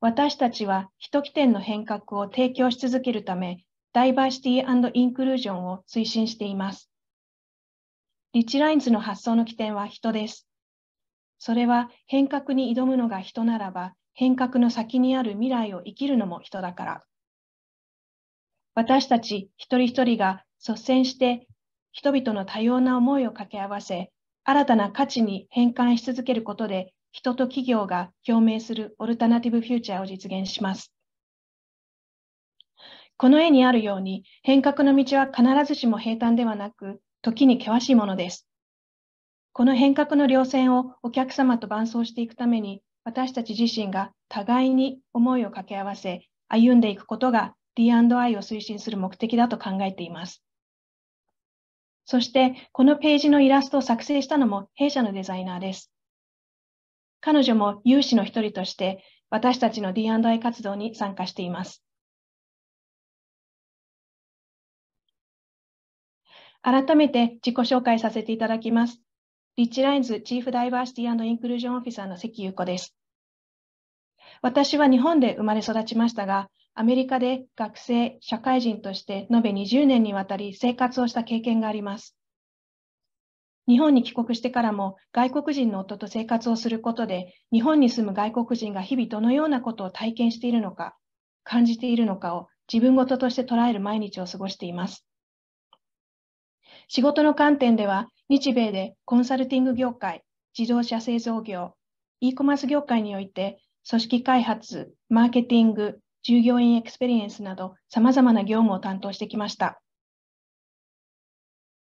私たちは人起点の変革を提供し続けるため、ダイバーシティインクルージョンを推進しています。リッチラインズの発想の起点は人です。それは変革に挑むのが人ならば、変革の先にある未来を生きるのも人だから。私たち一人一人が率先して人々の多様な思いを掛け合わせ、新たな価値に変換し続けることで、人と企業が共鳴するオルタナティブフューチャーを実現します。この絵にあるように、変革の道は必ずしも平坦ではなく、時に険しいものです。この変革の稜線をお客様と伴走していくために、私たち自身が互いに思いを掛け合わせ、歩んでいくことが D&I を推進する目的だと考えています。そして、このページのイラストを作成したのも弊社のデザイナーです。彼女も有志の一人として、私たちの D&I 活動に参加しています。改めて自己紹介させていただきます。リッチラインズチーフダイバーシティインクルージョンオフィサーの関裕子です。私は日本で生まれ育ちましたが、アメリカで学生、社会人として延べ20年にわたり生活をした経験があります。日本に帰国してからも外国人の夫と生活をすることで、日本に住む外国人が日々どのようなことを体験しているのか、感じているのかを自分事として捉える毎日を過ごしています。仕事の観点では、日米でコンサルティング業界、自動車製造業、e コマース業界において、組織開発、マーケティング、従業員エクスペリエンスなど、様々な業務を担当してきました。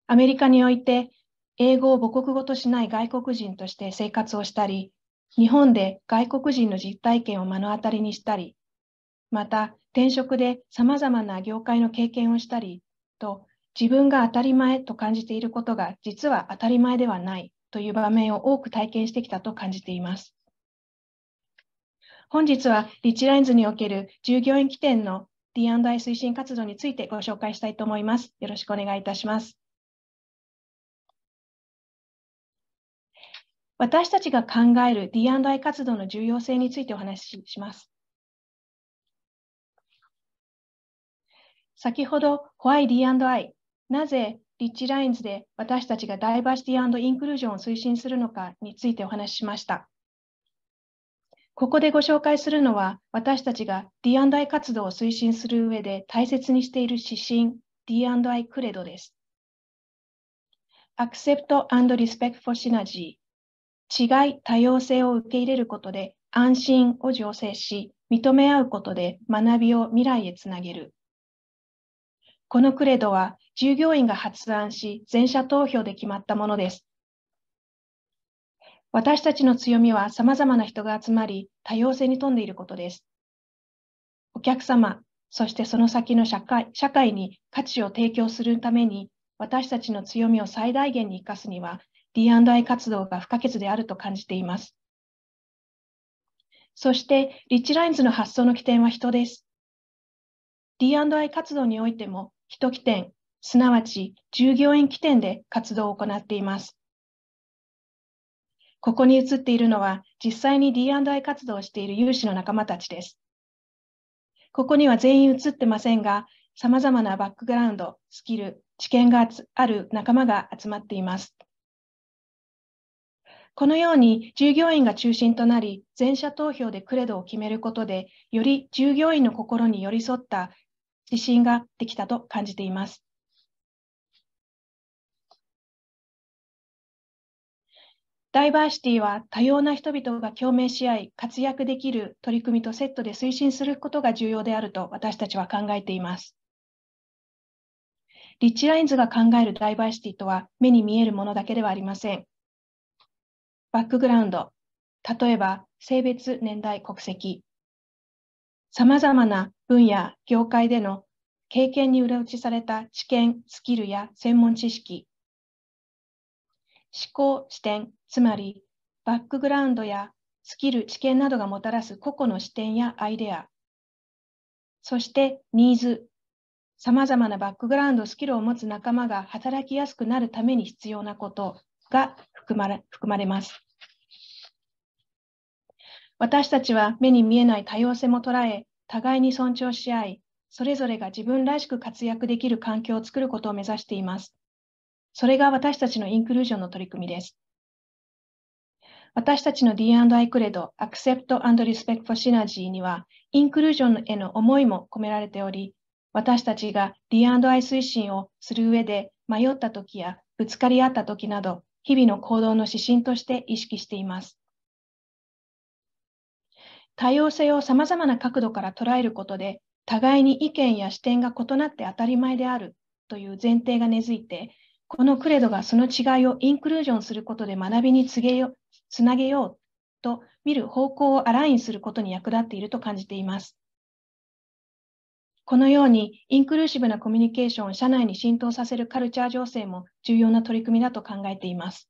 アメリカにおいて、英語を母国語としない外国人として生活をしたり、日本で外国人の実体験を目の当たりにしたり、また転職で様々な業界の経験をしたりと、自分が当たり前と感じていることが実は当たり前ではないという場面を多く体験してきたと感じています。本日はリッチラインズにおける従業員起点の D&I 推進活動についてご紹介したいと思います。よろしくお願いいたします。私たちが考える D&I 活動の重要性についてお話しします。先ほど、ホワイ D&I なぜリッチラインズで私たちがダイバーシティインクルージョンを推進するのかについてお話ししました。ここでご紹介するのは、私たちが D&I 活動を推進する上で大切にしている指針、D&I クレドです。Accept and Respect for Synergy 違い・多様性を受け入れることで安心を醸成し、認め合うことで学びを未来へつなげる。このクレドは従業員が発案し、全社投票で決まったものです。私たちの強みは様々な人が集まり、多様性に富んでいることです。お客様、そしてその先の社会社会に価値を提供するために、私たちの強みを最大限に生かすには、D&I 活動が不可欠であると感じています。そして、リッチラインズの発想の起点は人です。D&I 活動においても、人起点、すなわち従業員起点で活動を行っています。ここに映っているのは実際に D&I 活動をしている有志の仲間たちです。ここには全員映ってませんが、様々なバックグラウンド、スキル、知見がある仲間が集まっています。このように従業員が中心となり、全社投票でクレドを決めることで、より従業員の心に寄り添った自信ができたと感じています。ダイバーシティは多様な人々が共鳴し合い、活躍できる取り組みとセットで推進することが重要であると私たちは考えています。リッチラインズが考えるダイバーシティとは目に見えるものだけではありません。バックグラウンド、例えば性別、年代、国籍、様々な分野、業界での経験に裏打ちされた知見、スキルや専門知識、思考、視点、つまりバックグラウンドやスキル、知見などがもたらす個々の視点やアイデア、そしてニーズ、さまざまなバックグラウンド、スキルを持つ仲間が働きやすくなるために必要なことが含まれ含まれます。私たちは目に見えない多様性も捉え、互いに尊重し合い、それぞれが自分らしく活躍できる環境を作ることを目指しています。それが私たちのインクルージョンの取り組みです。私たちの D&I クレド Accept and Respect for Synergy には、インクルージョンへの思いも込められており、私たちが D&I 推進をする上で迷った時やぶつかり合った時など、日々の行動の指針として意識しています。多様性を様々な角度から捉えることで、互いに意見や視点が異なって当たり前であるという前提が根付いて、このクレドがその違いをインクルージョンすることで学びにつげよつなげようと見る方向をアラインすることに役立っていると感じています。このようにインクルーシブなコミュニケーションを社内に浸透させるカルチャー情勢も重要な取り組みだと考えています。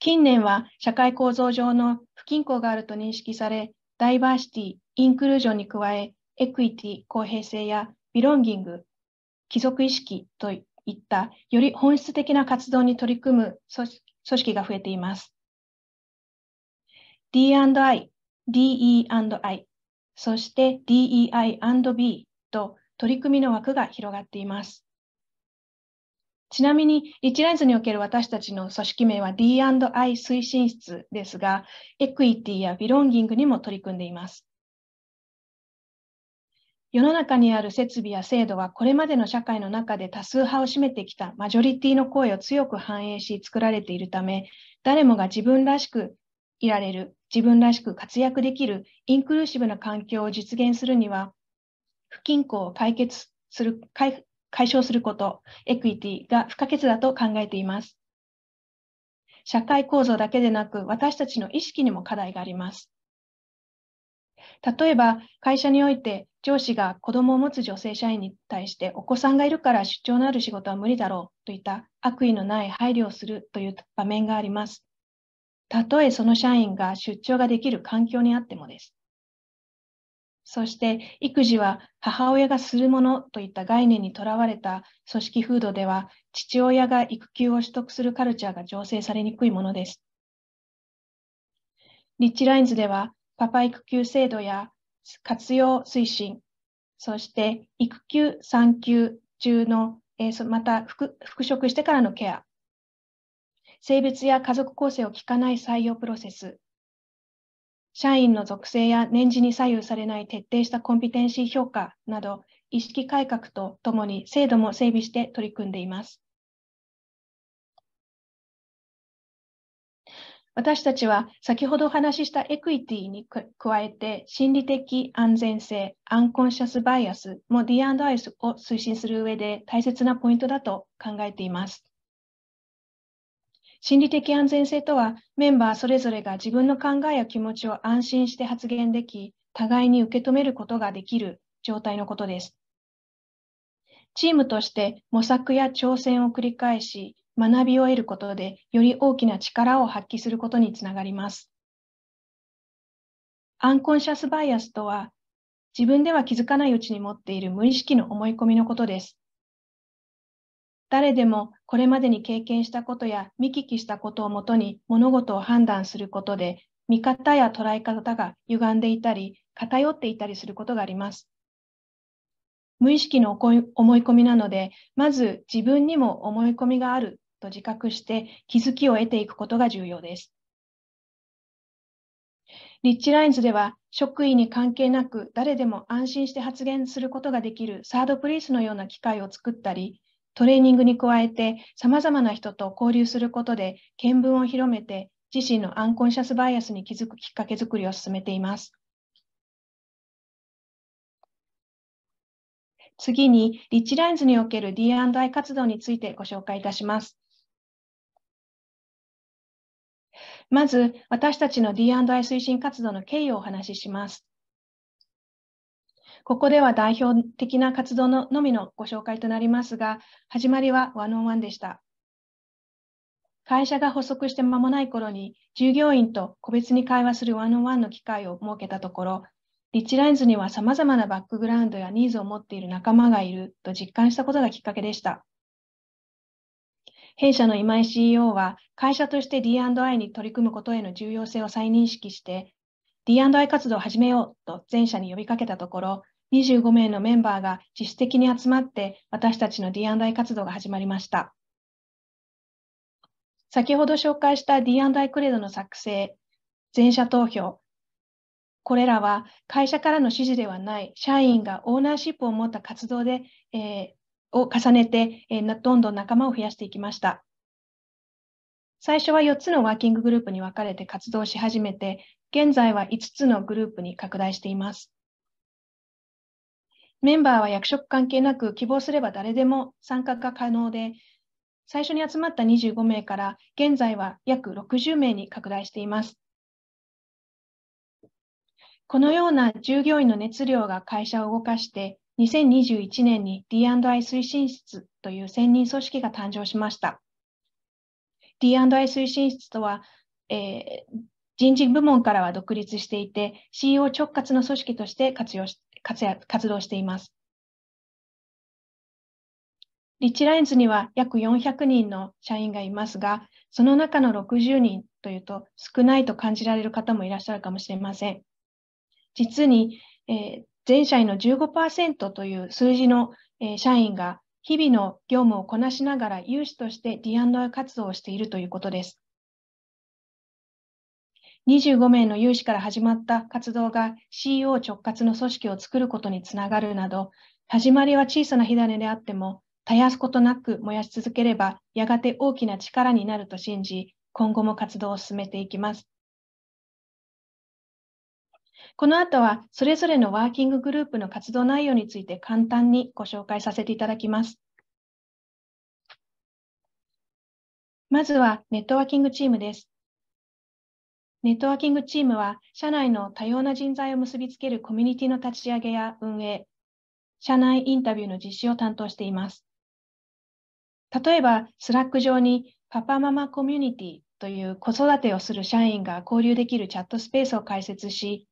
近年は社会構造上の不均衡があると認識され、ダイバーシティ、インクルージョンに加え、エクイティ、公平性やビロンギング、貴族意識といったより本質的な活動に取り組む組織が増えています。D&I、DE&I、そして DEI&B と取り組みの枠が広がっています。ちなみに、リッチライズにおける私たちの組織名は D&I 推進室ですが、エクイティやビロンギングにも取り組んでいます。世の中にある設備や制度はこれまでの社会の中で多数派を占めてきたマジョリティの声を強く反映し作られているため、誰もが自分らしくいられる、自分らしく活躍できるインクルーシブな環境を実現するには、不均衡を解決する解消すること、エクイティが不可欠だと考えています。社会構造だけでなく、私たちの意識にも課題があります。例えば、会社において上司が子供を持つ女性社員に対してお子さんがいるから出張のある仕事は無理だろうといった悪意のない配慮をするという場面があります。たとえその社員が出張ができる環境にあってもです。そして育児は母親がするものといった概念にとらわれた組織風土では父親が育休を取得するカルチャーが醸成されにくいものです。リッチラインズではパパ育休制度や活用推進、そして育休、産休中の、えー、また復職してからのケア、性別や家族構成を聞かない採用プロセス、社員の属性や年次に左右されない徹底したコンピテンシー評価など、意識改革とともに制度も整備して取り組んでいます。私たちは先ほどお話ししたエクイティに加えて心理的安全性、アンコンシャスバイアスも D&I を推進する上で大切なポイントだと考えています。心理的安全性とはメンバーそれぞれが自分の考えや気持ちを安心して発言でき、互いに受け止めることができる状態のことです。チームとして模索や挑戦を繰り返し、学びを得ることで、より大きな力を発揮することにつながります。アンコンシャスバイアスとは、自分では気づかないうちに持っている無意識の思い込みのことです。誰でもこれまでに経験したことや見聞きしたことをもとに物事を判断することで、見方や捉え方が歪んでいたり、偏っていたりすることがあります。無意識の思い込みなので、まず自分にも思い込みがあると自覚して気づきを得ていくことが重要です。リッチラインズでは職員に関係なく誰でも安心して発言することができるサードプレイスのような機会を作ったり、トレーニングに加えてさまざまな人と交流することで見聞を広めて自身のアンコンシャスバイアスに気づくきっかけ作りを進めています。次に、リッチラインズにおける D&I 活動についてご紹介いたします。まず、私たちの D&I 推進活動の経緯をお話しします。ここでは代表的な活動ののみのご紹介となりますが、始まりはワンオンワンでした。会社が発足して間もない頃に、従業員と個別に会話するワンオンワンの機会を設けたところ、リッチラインズには様々なバックグラウンドやニーズを持っている仲間がいると実感したことがきっかけでした。弊社の今井 CEO は会社として D&I に取り組むことへの重要性を再認識して D&I 活動を始めようと全社に呼びかけたところ25名のメンバーが自主的に集まって私たちの D&I 活動が始まりました。先ほど紹介した D&I クレードの作成、全社投票、これらは会社からの指示ではない社員がオーナーシップを持った活動で、えー、を重ねて、えどんどん仲間を増やしていきました。最初は4つのワーキンググループに分かれて活動し始めて、現在は5つのグループに拡大しています。メンバーは役職関係なく希望すれば誰でも参加が可能で、最初に集まった25名から現在は約60名に拡大しています。このような従業員の熱量が会社を動かして2021年に D&I 推進室という専任組織が誕生しました。D&I 推進室とは、えー、人事部門からは独立していて、CEO 直轄の組織として活用し活活動しています。リッチラインズには約400人の社員がいますが、その中の60人というと少ないと感じられる方もいらっしゃるかもしれません。実に、えー、全社員の15%という数字の、えー、社員が日々の業務をこなしながら有志として D&I 活動をしているということです。25名の有志から始まった活動が CEO 直轄の組織を作ることにつながるなど、始まりは小さな火種であっても、絶やすことなく燃やし続ければ、やがて大きな力になると信じ、今後も活動を進めていきます。この後はそれぞれのワーキンググループの活動内容について簡単にご紹介させていただきます。まずはネットワーキングチームです。ネットワーキングチームは、社内の多様な人材を結びつけるコミュニティの立ち上げや運営、社内インタビューの実施を担当しています。例えば、スラック上にパパママコミュニティという子育てをする社員が交流できるチャットスペースを開設し、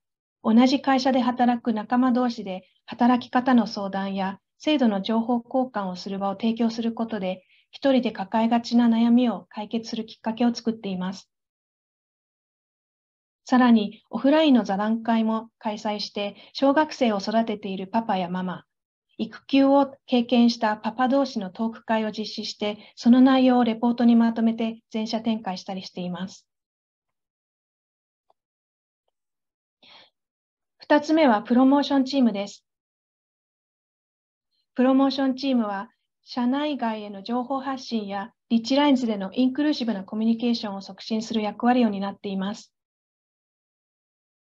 同じ会社で働く仲間同士で働き方の相談や制度の情報交換をする場を提供することで、一人で抱えがちな悩みを解決するきっかけを作っています。さらに、オフラインの座談会も開催して、小学生を育てているパパやママ、育休を経験したパパ同士のトーク会を実施して、その内容をレポートにまとめて全社展開したりしています。2つ目はプロモーションチームです。プロモーションチームは、社内外への情報発信やリッチラインズでのインクルーシブなコミュニケーションを促進する役割を担っています。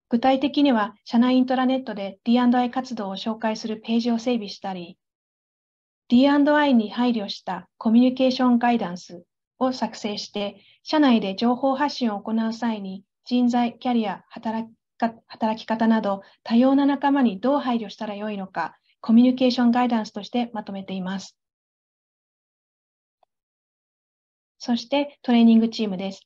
具体的には、社内イントラネットで D&I 活動を紹介するページを整備したり、D&I に配慮したコミュニケーションガイダンスを作成して、社内で情報発信を行う際に人材、キャリア、働働き方など多様な仲間にどう配慮したらよいのか、コミュニケーションガイダンスとしてまとめています。そしてトレーニングチームです。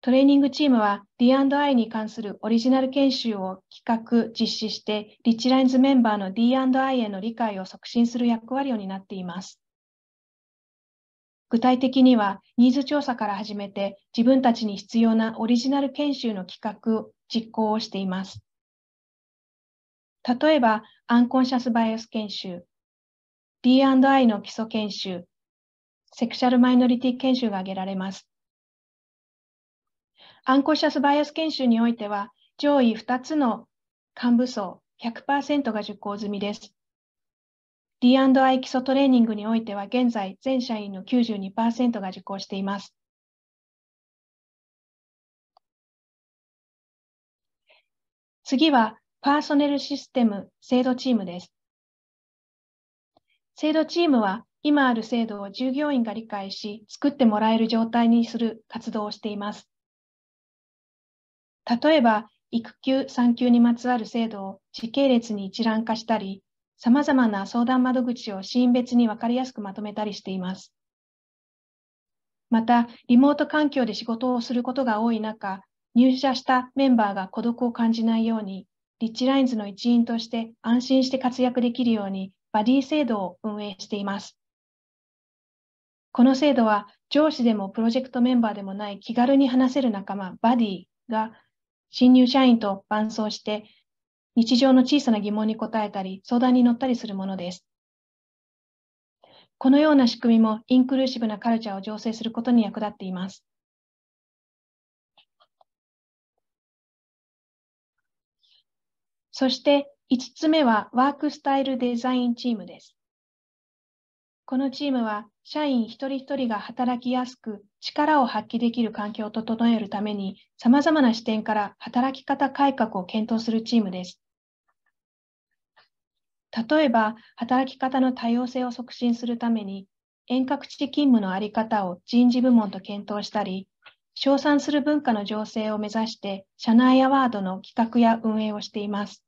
トレーニングチームは D&I に関するオリジナル研修を企画、実施して、リッチラインズメンバーの D&I への理解を促進する役割を担っています。具体的には、ニーズ調査から始めて、自分たちに必要なオリジナル研修の企画、実行をしています。例えば、アンコンシャスバイアス研修、D&I の基礎研修、セクシャルマイノリティ研修が挙げられます。アンコンシャスバイアス研修においては、上位2つの幹部層100%が受講済みです。D&I 基礎トレーニングにおいては現在全社員の92%が受講しています。次はパーソネルシステム制度チームです。制度チームは今ある制度を従業員が理解し作ってもらえる状態にする活動をしています。例えば育休・産休にまつわる制度を時系列に一覧化したりさまざまな相談窓口をシーン別に分かりやすくまとめたりしています。また、リモート環境で仕事をすることが多い中、入社したメンバーが孤独を感じないように、リッチラインズの一員として安心して活躍できるように、バディ制度を運営しています。この制度は、上司でもプロジェクトメンバーでもない気軽に話せる仲間、バディが、新入社員と伴走して、日常の小さな疑問に答えたり、相談に乗ったりするものです。このような仕組みもインクルーシブなカルチャーを醸成することに役立っています。そして5つ目はワークスタイルデザインチームです。このチームは社員一人一人が働きやすく力を発揮できる環境を整えるために、さまざまな視点から働き方改革を検討するチームです。例えば、働き方の多様性を促進するために、遠隔地勤務の在り方を人事部門と検討したり、称賛する文化の醸成を目指して、社内アワードの企画や運営をしています。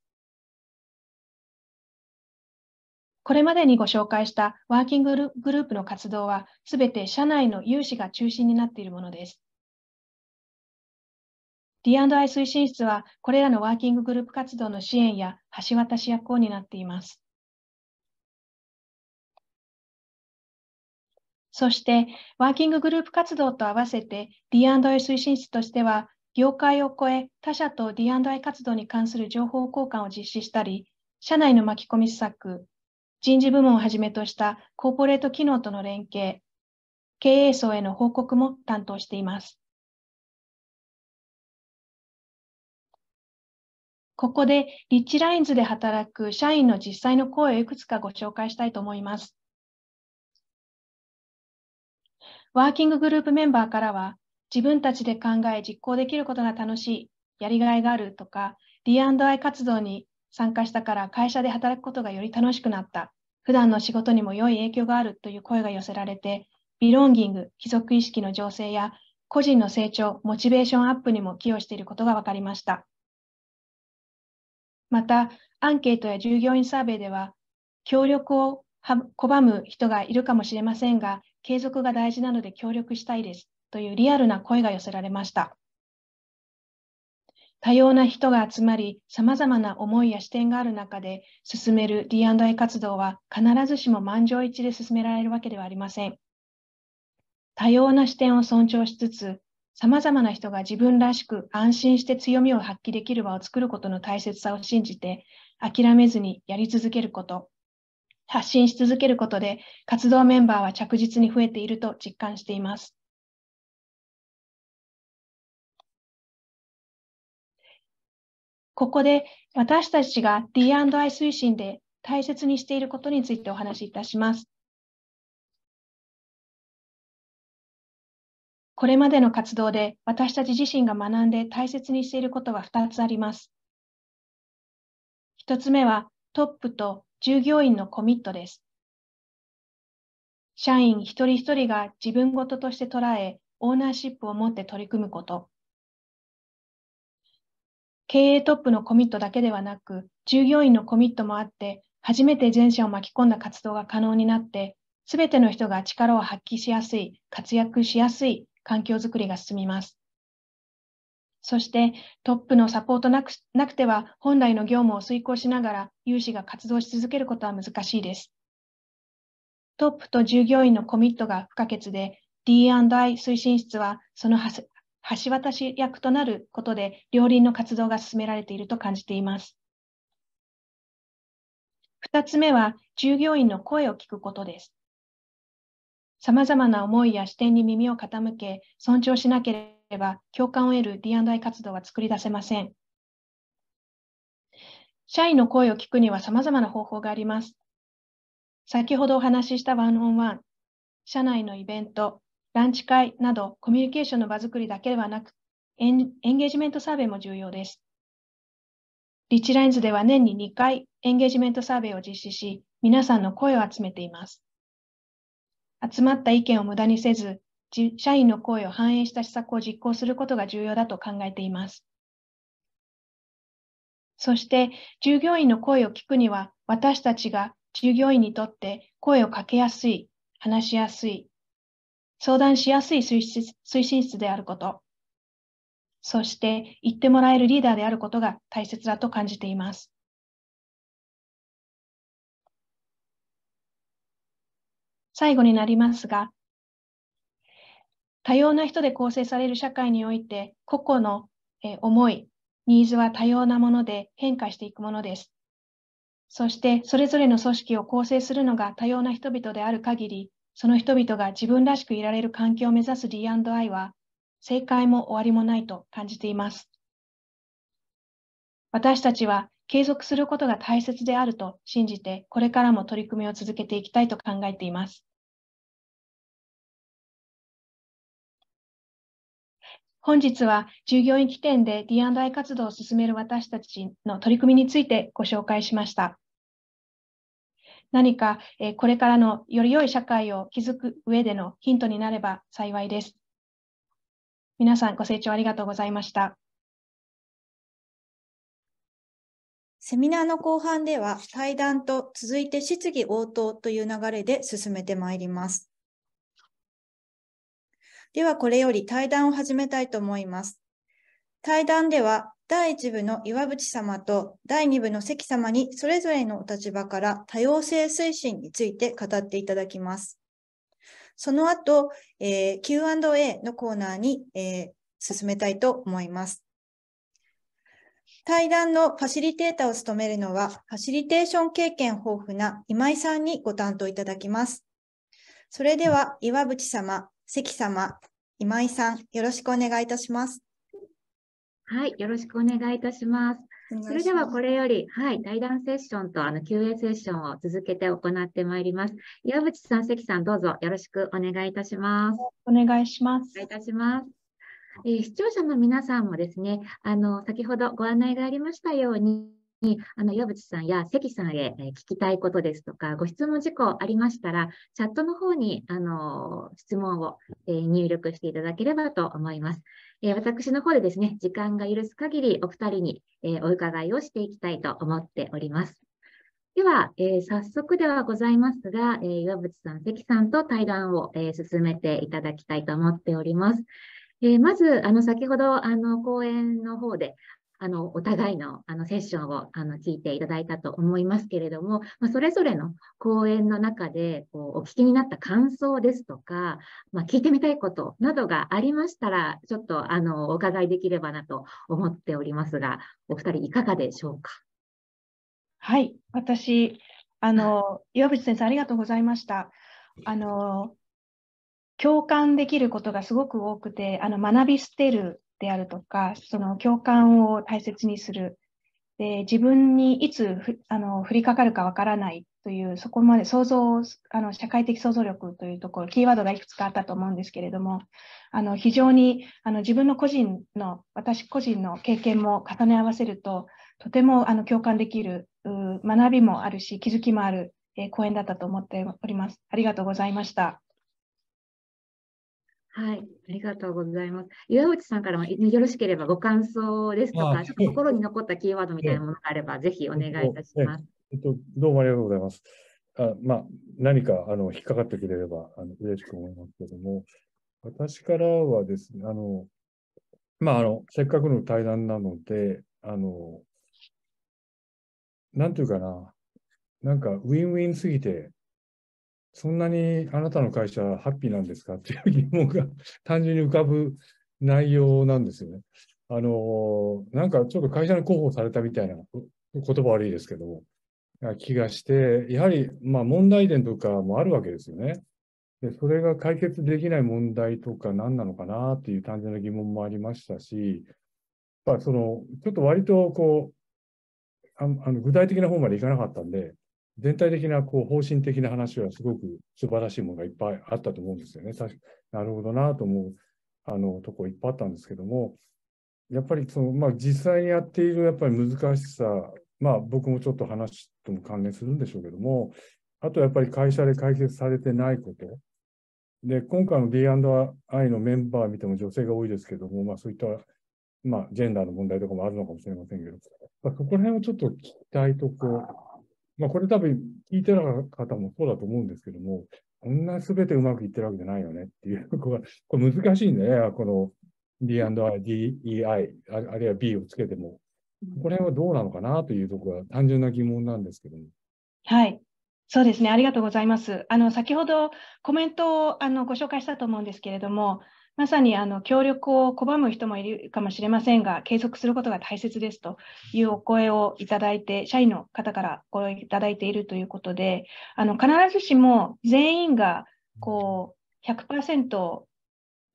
これまでにご紹介したワーキンググループの活動は、すべて社内の有志が中心になっているものです。D&I 推進室は、これらのワーキンググループ活動の支援や橋渡し役を担っています。そして、ワーキンググループ活動と合わせて D&I 推進室としては、業界を超え他社と D&I 活動に関する情報交換を実施したり、社内の巻き込み施策、人事部門をはじめとしたコーポレート機能との連携、経営層への報告も担当しています。ここでリッチラインズで働く社員の実際の声をいくつかご紹介したいと思います。ワーキンググループメンバーからは、自分たちで考え実行できることが楽しい、やりがいがあるとか、D&I 活動に参加したから会社で働くことがより楽しくなった。普段の仕事にも良い影響があるという声が寄せられて、ビロンギング、帰属意識の醸成や個人の成長、モチベーションアップにも寄与していることが分かりました。また、アンケートや従業員サーベイでは、協力を拒む人がいるかもしれませんが、継続が大事なので協力したいですというリアルな声が寄せられました。多様な人が集まり、様々な思いや視点がある中で進める D&I 活動は必ずしも満場一致で進められるわけではありません。多様な視点を尊重しつつ、様々な人が自分らしく安心して強みを発揮できる場を作ることの大切さを信じて、諦めずにやり続けること、発信し続けることで活動メンバーは着実に増えていると実感しています。ここで私たちが D&I 推進で大切にしていることについてお話しいたします。これまでの活動で私たち自身が学んで大切にしていることは2つあります。1つ目はトップと従業員のコミットです。社員一人一人が自分事として捉え、オーナーシップを持って取り組むこと。経営トップのコミットだけではなく、従業員のコミットもあって、初めて全社を巻き込んだ活動が可能になって、すべての人が力を発揮しやすい、活躍しやすい環境づくりが進みます。そして、トップのサポートなくなくては、本来の業務を遂行しながら、有志が活動し続けることは難しいです。トップと従業員のコミットが不可欠で、D&I 推進室はその橋渡し役となることで両輪の活動が進められていると感じています。2つ目は従業員の声を聞くことです。さまざまな思いや視点に耳を傾け、尊重しなければ共感を得る D&I 活動は作り出せません。社員の声を聞くにはさまざまな方法があります。先ほどお話ししたワンオンワン、社内のイベント、ランチ会などコミュニケーションの場づくりだけではなく、エンエンゲージメントサーベイも重要です。リッチラインズでは年に2回エンゲージメントサーベイを実施し、皆さんの声を集めています。集まった意見を無駄にせず、社員の声を反映した施策を実行することが重要だと考えています。そして、従業員の声を聞くには、私たちが従業員にとって声をかけやすい、話しやすい、相談しやすい推進室であること、そして言ってもらえるリーダーであることが大切だと感じています。最後になりますが、多様な人で構成される社会において、個々の思い、ニーズは多様なもので変化していくものです。そして、それぞれの組織を構成するのが多様な人々である限り、その人々が自分らしくいられる環境を目指す D&I は、正解も終わりもないと感じています。私たちは継続することが大切であると信じて、これからも取り組みを続けていきたいと考えています。本日は従業員起点で D&I 活動を進める私たちの取り組みについてご紹介しました。何か、えこれからのより良い社会を築く上でのヒントになれば幸いです。皆さんご清聴ありがとうございました。セミナーの後半では対談と続いて質疑応答という流れで進めてまいります。ではこれより対談を始めたいと思います。対談では第1部の岩渕様と第2部の関様にそれぞれのお立場から多様性推進について語っていただきます。その後、えー、Q&A のコーナーに、えー、進めたいと思います。対談のファシリテーターを務めるのは、ファシリテーション経験豊富な今井さんにご担当いただきます。それでは、岩渕様、関様、今井さん、よろしくお願いいたします。はい、よろしくお願いいたします。それではこれより、はい、対談セッションとあの Q&A セッションを続けて行ってまいります。岩渕さん、関さん、どうぞよろしくお願いいたします。お願いします。お願いいたします。えー、視聴者の皆さんもですね、あの先ほどご案内がありましたように。あの岩渕さんや関さんへ聞きたいことですとか、ご質問事項ありましたら、チャットの方にあの質問を、入力していただければと思います。えー、私の方でですね、時間が許す限りお二人に、えー、お伺いをしていきたいと思っております。では、えー、早速ではございますが、え岩渕さん、関さんと対談を、え進めていただきたいと思っております。えまず、あの、先ほど、あの、講演の方で、あの、お互いの、あの、セッションを、あの、聞いていただいたと思いますけれども、まあ、それぞれの講演の中で、こう、お聞きになった感想ですとか、まあ、聞いてみたいことなどがありましたら、ちょっと、あの、お伺いできればなと思っておりますが、お二人いかがでしょうか。はい、私、あの、岩渕先生、ありがとうございました。あの、共感できることがすごく多くて、あの学び捨てるであるとか、その共感を大切にする。で自分にいつあの降りかかるかわからないという、そこまで想像あの、社会的想像力というところ、キーワードがいくつかあったと思うんですけれども、あの非常にあの自分の個人の、私個人の経験も重ね合わせると、とてもあの共感できる学びもあるし、気づきもある、え講演だったと思っております。ありがとうございました。はい、ありがとうございます。岩内さんからもよろしければご感想ですとか、ちょっと心に残ったキーワードみたいなものがあれば、ぜひお願いいたします。えっと、どうもありがとうございます。あまあ、何かあの引っかかってくれればあの嬉しく思いますけども、私からはですね、あのまあ、あのせっかくの対談なので、あのなんていうかな、なんかウィンウィンすぎて、そんなにあなたの会社はハッピーなんですかっていう疑問が 単純に浮かぶ内容なんですよね。あの、なんかちょっと会社に広報されたみたいな言葉悪いですけども、気がして、やはり、まあ問題点とかもあるわけですよね。で、それが解決できない問題とか何なのかなっていう単純な疑問もありましたし、まあその、ちょっと割とこう、あの具体的な方までいかなかったんで、全体的なこう方針的な話はすごく素晴らしいものがいっぱいあったと思うんですよね。なるほどなと思うあのとこいっぱいあったんですけども、やっぱりその、まあ、実際にやっているやっぱり難しさ、まあ、僕もちょっと話とも関連するんでしょうけども、あとやっぱり会社で解決されてないこと。で、今回の D&I のメンバー見ても女性が多いですけども、まあ、そういった、まあ、ジェンダーの問題とかもあるのかもしれませんけど、まあ、ここら辺をちょっと聞きたいとこまあ、これ多分聞いてる方もそうだと思うんですけども、こんな全てうまくいってるわけじゃないよねっていう、こが、これ難しいんだね、この D&I、DEI、あるいは B をつけても。これはどうなのかなというところは単純な疑問なんですけども。はい。そうですね。ありがとうございます。あの、先ほどコメントをあのご紹介したと思うんですけれども、まさにあの協力を拒む人もいるかもしれませんが、継続することが大切ですというお声をいただいて、社員の方からご声をいただいているということで、あの必ずしも全員がこう100%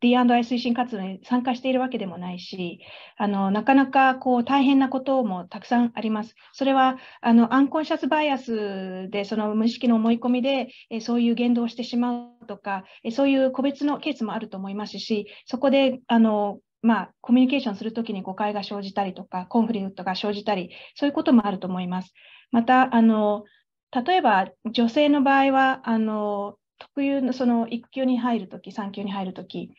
D&I 推進活動に参加しているわけでもないし、あのなかなかこう大変なこともたくさんあります。それはあのアンコンシャスバイアスでその無意識の思い込みでえそういう言動をしてしまうとかえ、そういう個別のケースもあると思いますし、そこであのまあ、コミュニケーションするときに誤解が生じたりとか、コンフリクトが生じたり、そういうこともあると思います。また、あの例えば女性の場合はあの特有のその育休に入るとき、産休に入るとき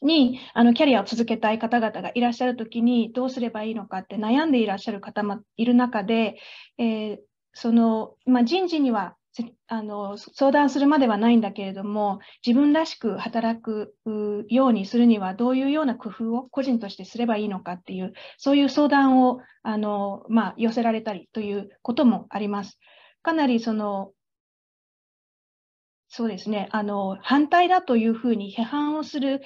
にあのキャリアを続けたい方々がいらっしゃるときにどうすればいいのかって悩んでいらっしゃる方もいる中で、えー、そのまあ、人事にはあの相談するまではないんだけれども自分らしく働くようにするにはどういうような工夫を個人としてすればいいのかっていうそういう相談をあの、まあ、寄せられたりということもあります。かなりそのそうですねあの反対だというふうに批判をする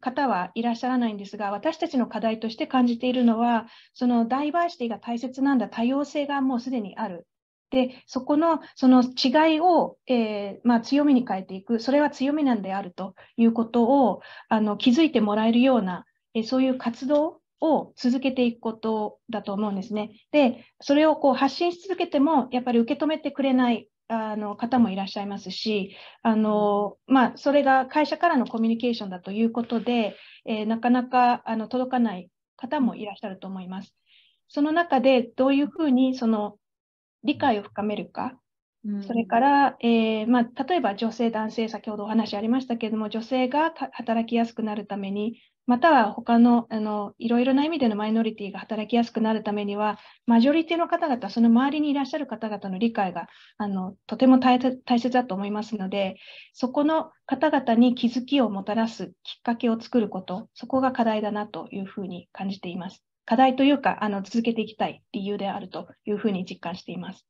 方はいらっしゃらないんですが私たちの課題として感じているのはそのダイバーシティが大切なんだ多様性がもうすでにあるでそこのその違いを、えー、まあ、強みに変えていくそれは強みなんであるということをあの気づいてもらえるような、えー、そういう活動を続けていくことだと思うんですね。でそれをこう発信し続けてもやっぱり受け止めてくれないあの方もいらっしゃいますし、あのまあ、それが会社からのコミュニケーションだということで、えー、なかなかあの届かない方もいらっしゃると思います。その中でどういうふうにその理解を深めるか、それから、えー、まあ、例えば女性、男性、先ほどお話ありましたけれども、女性が働きやすくなるためにまたは他のあのいろいろな意味でのマイノリティが働きやすくなるためには、マジョリティの方々、その周りにいらっしゃる方々の理解があのとても大切だと思いますので、そこの方々に気づきをもたらすきっかけを作ること、そこが課題だなというふうに感じています。課題というか、あの続けていきたい理由であるというふうに実感しています。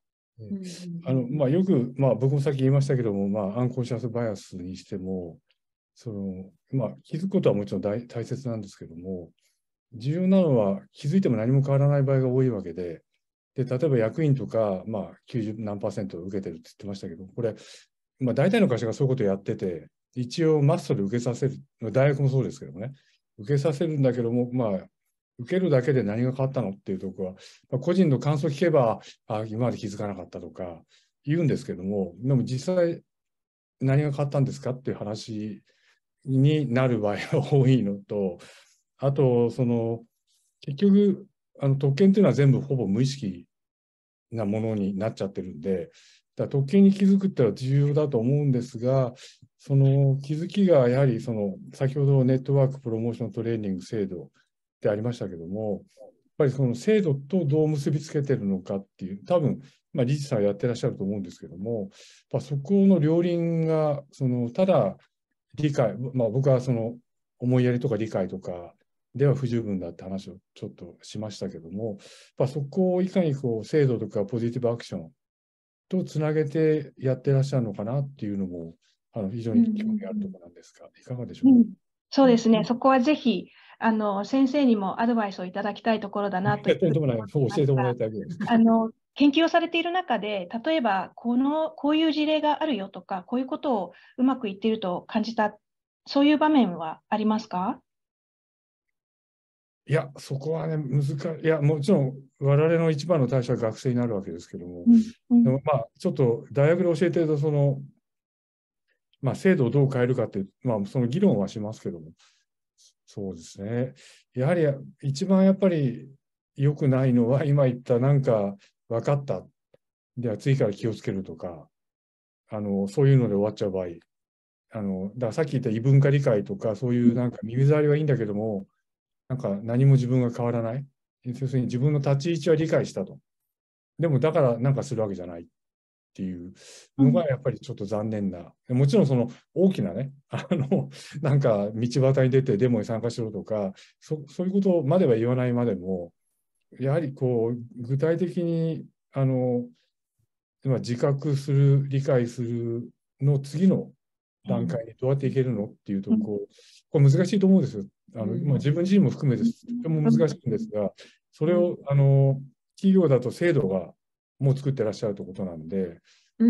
あのまあ、よく、まあ、僕もさっき言いましたけども、まあ、アンコンシャスバイアスにしてもそのまあ、気づくことはもちろん大切なんですけども、重要なのは気づいても何も変わらない場合が多いわけで、で例えば役員とか、まあ、90何パーセント受けてるって言ってましたけど、これ、まあ、大体の会社がそういうことをやってて、一応マストで受けさせる、大学もそうですけどもね、受けさせるんだけども、まあ、受けるだけで何が変わったのっていうところは、まあ、個人の感想を聞けば、あ今まで気づかなかったとか言うんですけども、でも実際、何が変わったんですかっていう話になる場合が多いのと、あと、その、結局、あの特権というのは全部ほぼ無意識なものになっちゃってるんで、だ特権に気づくってのは重要だと思うんですが、その気づきがやはりその先ほどネットワークプロモーショントレーニング制度ってありましたけども、やっぱりその制度とどう結びつけてるのかっていう、多分まあ理事さんはやってらっしゃると思うんですけども、まそこの両輪がそのただ理解、まあ、僕はその思いやりとか理解とかでは不十分だって話をちょっとしましたけども、まあ、そこをいかにこう制度とかポジティブアクションとつなげてやってらっしゃるのかなっていうのもあの非常に興味あるところなんですが、うん、いかがでしょうか、うん、そうですね、そこはぜひあの先生にもアドバイスをいただきたいところだなと。教えてもらいたいです。あの研究をされている中で例えばこのこういう事例があるよとかこういうことをうまくいっていると感じたそういう場面はありますかいやそこはね難しいいやもちろん我々の一番の対象は学生になるわけですけども、うんうん、でもまあちょっと大学で教えてるとその、まあ、制度をどう変えるかって、まあ、その議論はしますけどもそうですねやはり一番やっぱり良くないのは今言ったなんか分かった。では次から気をつけるとか、あの、そういうので終わっちゃう場合、あの、だからさっき言った異文化理解とか、そういうなんか耳障りはいいんだけども、なんか何も自分が変わらない。要するに自分の立ち位置は理解したと。でもだからなんかするわけじゃないっていうのがやっぱりちょっと残念な。もちろんその大きなね、あの、なんか道端に出てデモに参加しろとか、そそういうことまでは言わないまでも、やはりこう具体的にあの自覚する理解するの次の段階にどうやっていけるのっていうとここれ難しいと思うんですよ。あのまあ、自分自身も含めてとても難しいんですがそれをあの企業だと制度がもう作ってらっしゃるということなんで、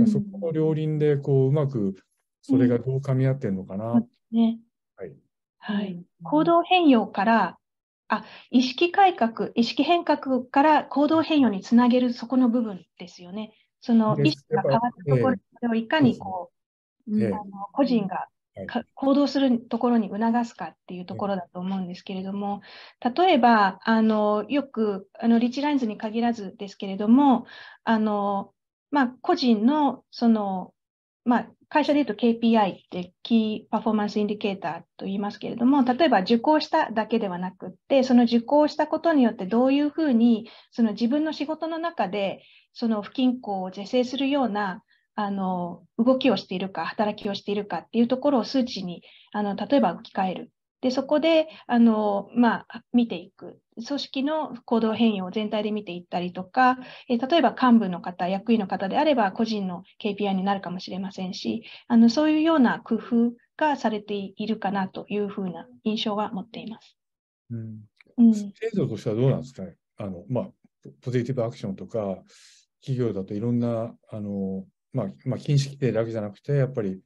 そこの両輪でこううまくそれがどうかみ合ってるのかな。ねはいはい、行動変容からあ意識改革、意識変革から行動変容につなげるそこの部分ですよね。その意識が変わったところ、それをいかにこう、えー、あの個人が行動するところに促すかっていうところだと思うんですけれども、例えば、あのよくあのリッチラインズに限らずですけれども、あのまあ、個人のそのまあ、会社で言うと KPI ってキーパフォーマンスインディケーターと言いますけれども、例えば受講しただけではなくって、その受講したことによってどういうふうに、その自分の仕事の中で、その不均衡を是正するような、あの、動きをしているか、働きをしているかっていうところを数値に、あの、例えば置き換えるでそこであの、まあ、見ていく組織の行動変容を全体で見ていったりとか、え例えば幹部の方役員の方であれば個人の KPI になるかもしれませんしあのそういうような工夫がされているかなというふうな印象は持っています。うん、うん、制度としてはどうなんですかねあの、まあ、ポジティブアクションとか企業だといろんなあの、まあまあ、禁止規定だけじゃなくてやっぱり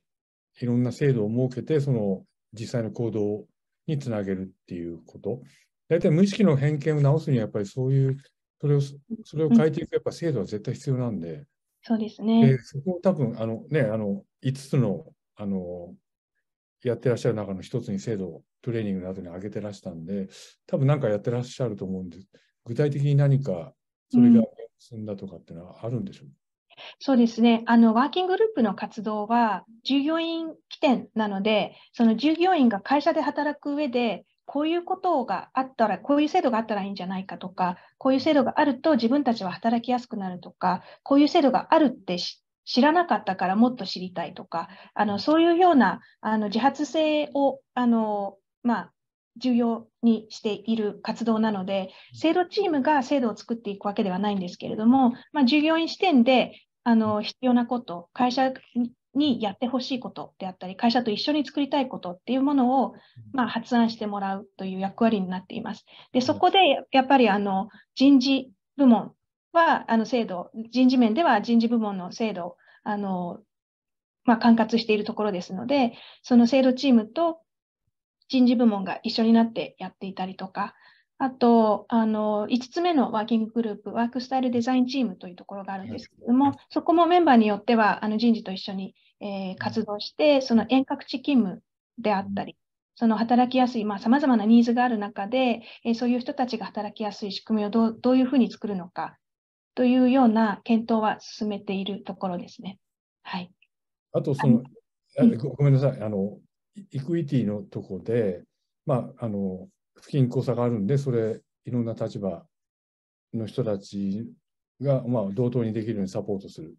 いろんな制度を設けてその実際の行動をにつなげるっていうこと。大体無意識の偏見を直すには、やっぱりそういう、それをそれを変えていく、やっぱ制度は絶対必要なんで、そうですね。でそこを多分あの、ね、あの5つのあのやってらっしゃる中の1つに制度をトレーニングなどに上げてらしたんで、多分何かやってらっしゃると思うんです。具体的に何かそれが進んだとかっていうのはあるんでしょうか、うんそうですね。あの、ワーキンググループの活動は、従業員起点なので、その従業員が会社で働く上で、こういうことがあったら、こういう制度があったらいいんじゃないかとか、こういう制度があると自分たちは働きやすくなるとか、こういう制度があるって知らなかったからもっと知りたいとか、あのそういうようなあの自発性をあの、まあ、重要にしている活動なので、制度チームが制度を作っていくわけではないんですけれども、まあ、従業員視点であの必要なこと、会社にやってほしいことであったり、会社と一緒に作りたいことっていうものを、まあ、発案してもらうという役割になっています。でそこでやっぱりあの人事部門はあの制度、人事面では人事部門の制度あの、まあ、管轄しているところですので、その制度チームと人事部門が一緒になってやっていたりとか、あと、あの、5つ目のワーキンググループ、ワークスタイルデザインチームというところがあるんですけれども、そこもメンバーによっては、あの人事と一緒に、えー、活動して、その遠隔地勤務であったり、その働きやすい、まあ、まなニーズがある中で、えー、そういう人たちが働きやすい仕組みをどうどういうふうに作るのか、というような検討は進めているところですね。はい。あと、その、のごめんなさい。あの、イクイティのとこで、まあ、あの、不均衡さがあるんで、それ、いろんな立場の人たちが、まあ、同等にできるようにサポートするっ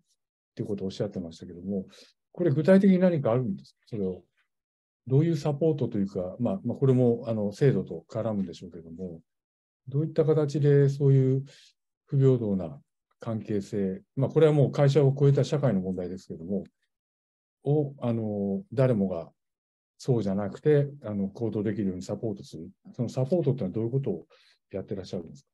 ていうことをおっしゃってましたけども、これ具体的に何かあるんですかそれを。どういうサポートというか、まあ、まあ、これも、あの、制度と絡むんでしょうけども、どういった形でそういう不平等な関係性、まあ、これはもう会社を超えた社会の問題ですけども、を、あの、誰もがそうじゃなくて、あの行動できるようにサポートする。そのサポートってのはどういうことをやってらっしゃるんですか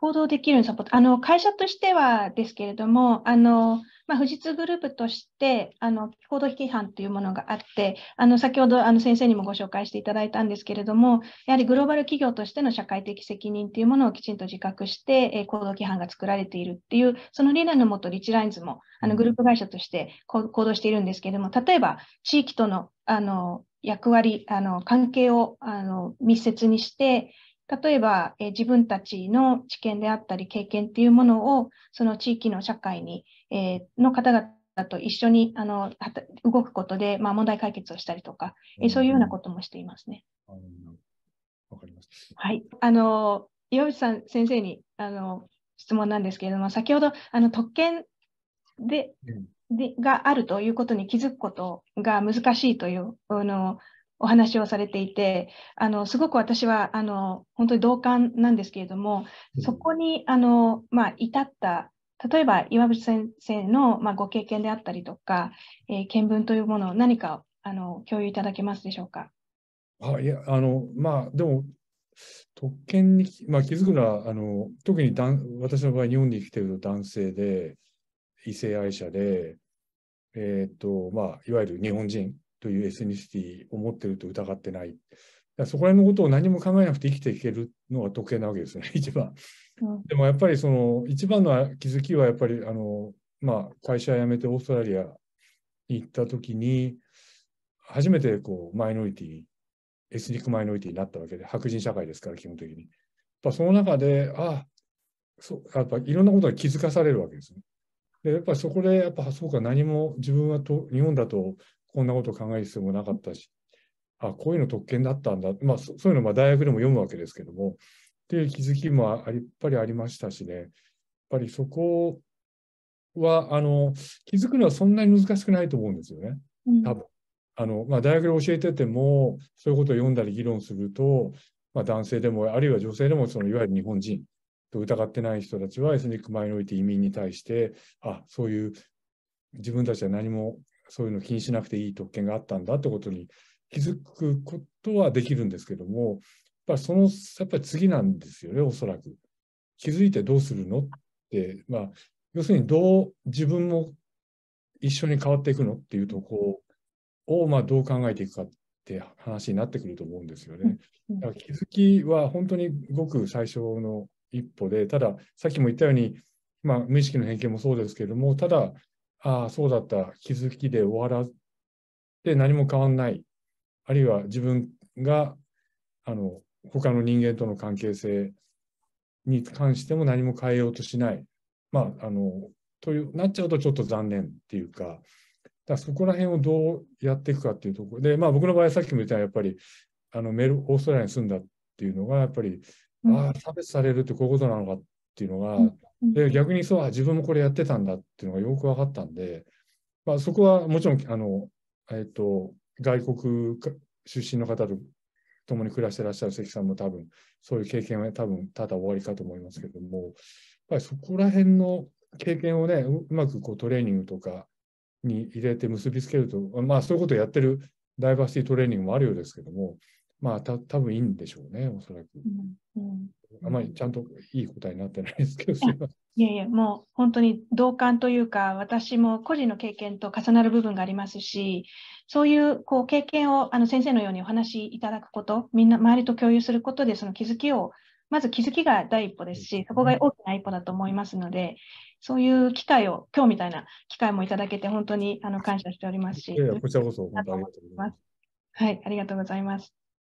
行動できるサポートあの会社としてはですけれども、あのまあ、富士通グループとしてあの行動規範というものがあって、あの先ほどあの先生にもご紹介していただいたんですけれども、やはりグローバル企業としての社会的責任というものをきちんと自覚して、え行動規範が作られているっていう、その理念のもと、リチラインズもあのグループ会社として行動しているんですけれども、例えば地域とのあの役割、あの関係をあの密接にして、例えば、え自分たちの知見であったり経験っていうものをその地域の社会に、えの方々と一緒にあの動くことで、まあ、問題解決をしたりとか、えそういうようなこともしていますね。わ、かりますはい。あの、岩渕さん先生にあの質問なんですけれども、先ほどあの特権で、うんでがあるということに気づくことが難しいというあのお話をされていて、あのすごく私はあの本当に同感なんですけれども、そこにあの、まあ、至った、例えば岩渕先生の、まあ、ご経験であったりとか、えー、見聞というものを何かあの共有いただけますでしょうか。あいやあのまあ、でも特権に、まあ、気づくのはあの特に私の場合日本に来ている男性で異性愛者で、えーとまあ、いわゆる日本人というエスニシティを持っていると疑ってない。そこら辺のことを何も考えなくて生きていけるのが時計なわけですね、一番。でもやっぱりその一番の気づきはやっぱりあの、まあ、会社辞めてオーストラリアに行った時に、初めてこうマイノリティ、エスニックマイノリティになったわけで、白人社会ですから、基本的に。やっぱその中で、あそうやっぱいろんなことが気づかされるわけですね。でやっぱりそこで、やっぱそうか、何も自分はと日本だとこんなこと考える必要もなかったし、あ、こういうの特権だったんだ。まあ、そういうのま大学でも読むわけですけども、っていう気づきもやっぱりありましたしね、やっぱりそこは、あの、気づくのはそんなに難しくないと思うんですよね。多分。あの、まあ、大学で教えてても、そういうことを読んだり議論すると、まあ、男性でも、あるいは女性でも、その、いわゆる日本人と疑ってない人たちは、エスニックマイノリティ移民に対して、あ、そういう自分たちは何もそういうの気にしなくていい特権があったんだってことに気づくことはできるんですけども、やっぱりその、やっぱり次なんですよね、おそらく。気づいてどうするのって、まあ、要するにどう自分も一緒に変わっていくのっていうとこを、まあ、どう考えていくかって話になってくると思うんですよね。だから気づきは本当にごく最初の一歩で、ただ、さっきも言ったように、まあ、無意識の偏見もそうですけれども、ただ、ああ、そうだった、気づきで終わらで何も変わんない、あるいは自分があの他の人間との関係性に関しても何も変えようとしない、まあ、あのというなっちゃうとちょっと残念っていうか、だそこら辺をどうやっていくかっていうところで、まあ、僕の場合さっきも言ったようにやっぱりあのメルオーストラリアに住んだっていうのがやっぱり、ああ差別されるってこういうことなのかっていうのが、うん、で逆にそう自分もこれやってたんだっていうのがよく分かったんで、まあ、そこはもちろんあの、えっと、外国出身の方と共に暮らしてらっしゃる関さんも多分そういう経験は多分ただ終わりかと思いますけどもやっぱりそこら辺の経験をねうまくこうトレーニングとかに入れて結びつけるとまあそういうことをやってるダイバーシティトレーニングもあるようですけどもまあ、た多分いいんでしょうね、おそらく。うん、うん、あまりちゃんといい答えになってないですけど、いやいや、もう本当に同感というか、私も個人の経験と重なる部分がありますし、そういうこう経験をあの先生のようにお話しいただくこと、みんな周りと共有することで、その気づきを、まず気づきが第一歩ですし、そこが大きな一歩だと思いますので、そういう機会を、今日みたいな機会もいただけて、本当にあの感謝しておりますし。いやいやこちらこそ、本当ありがとうございます。はい、ありがとうございます。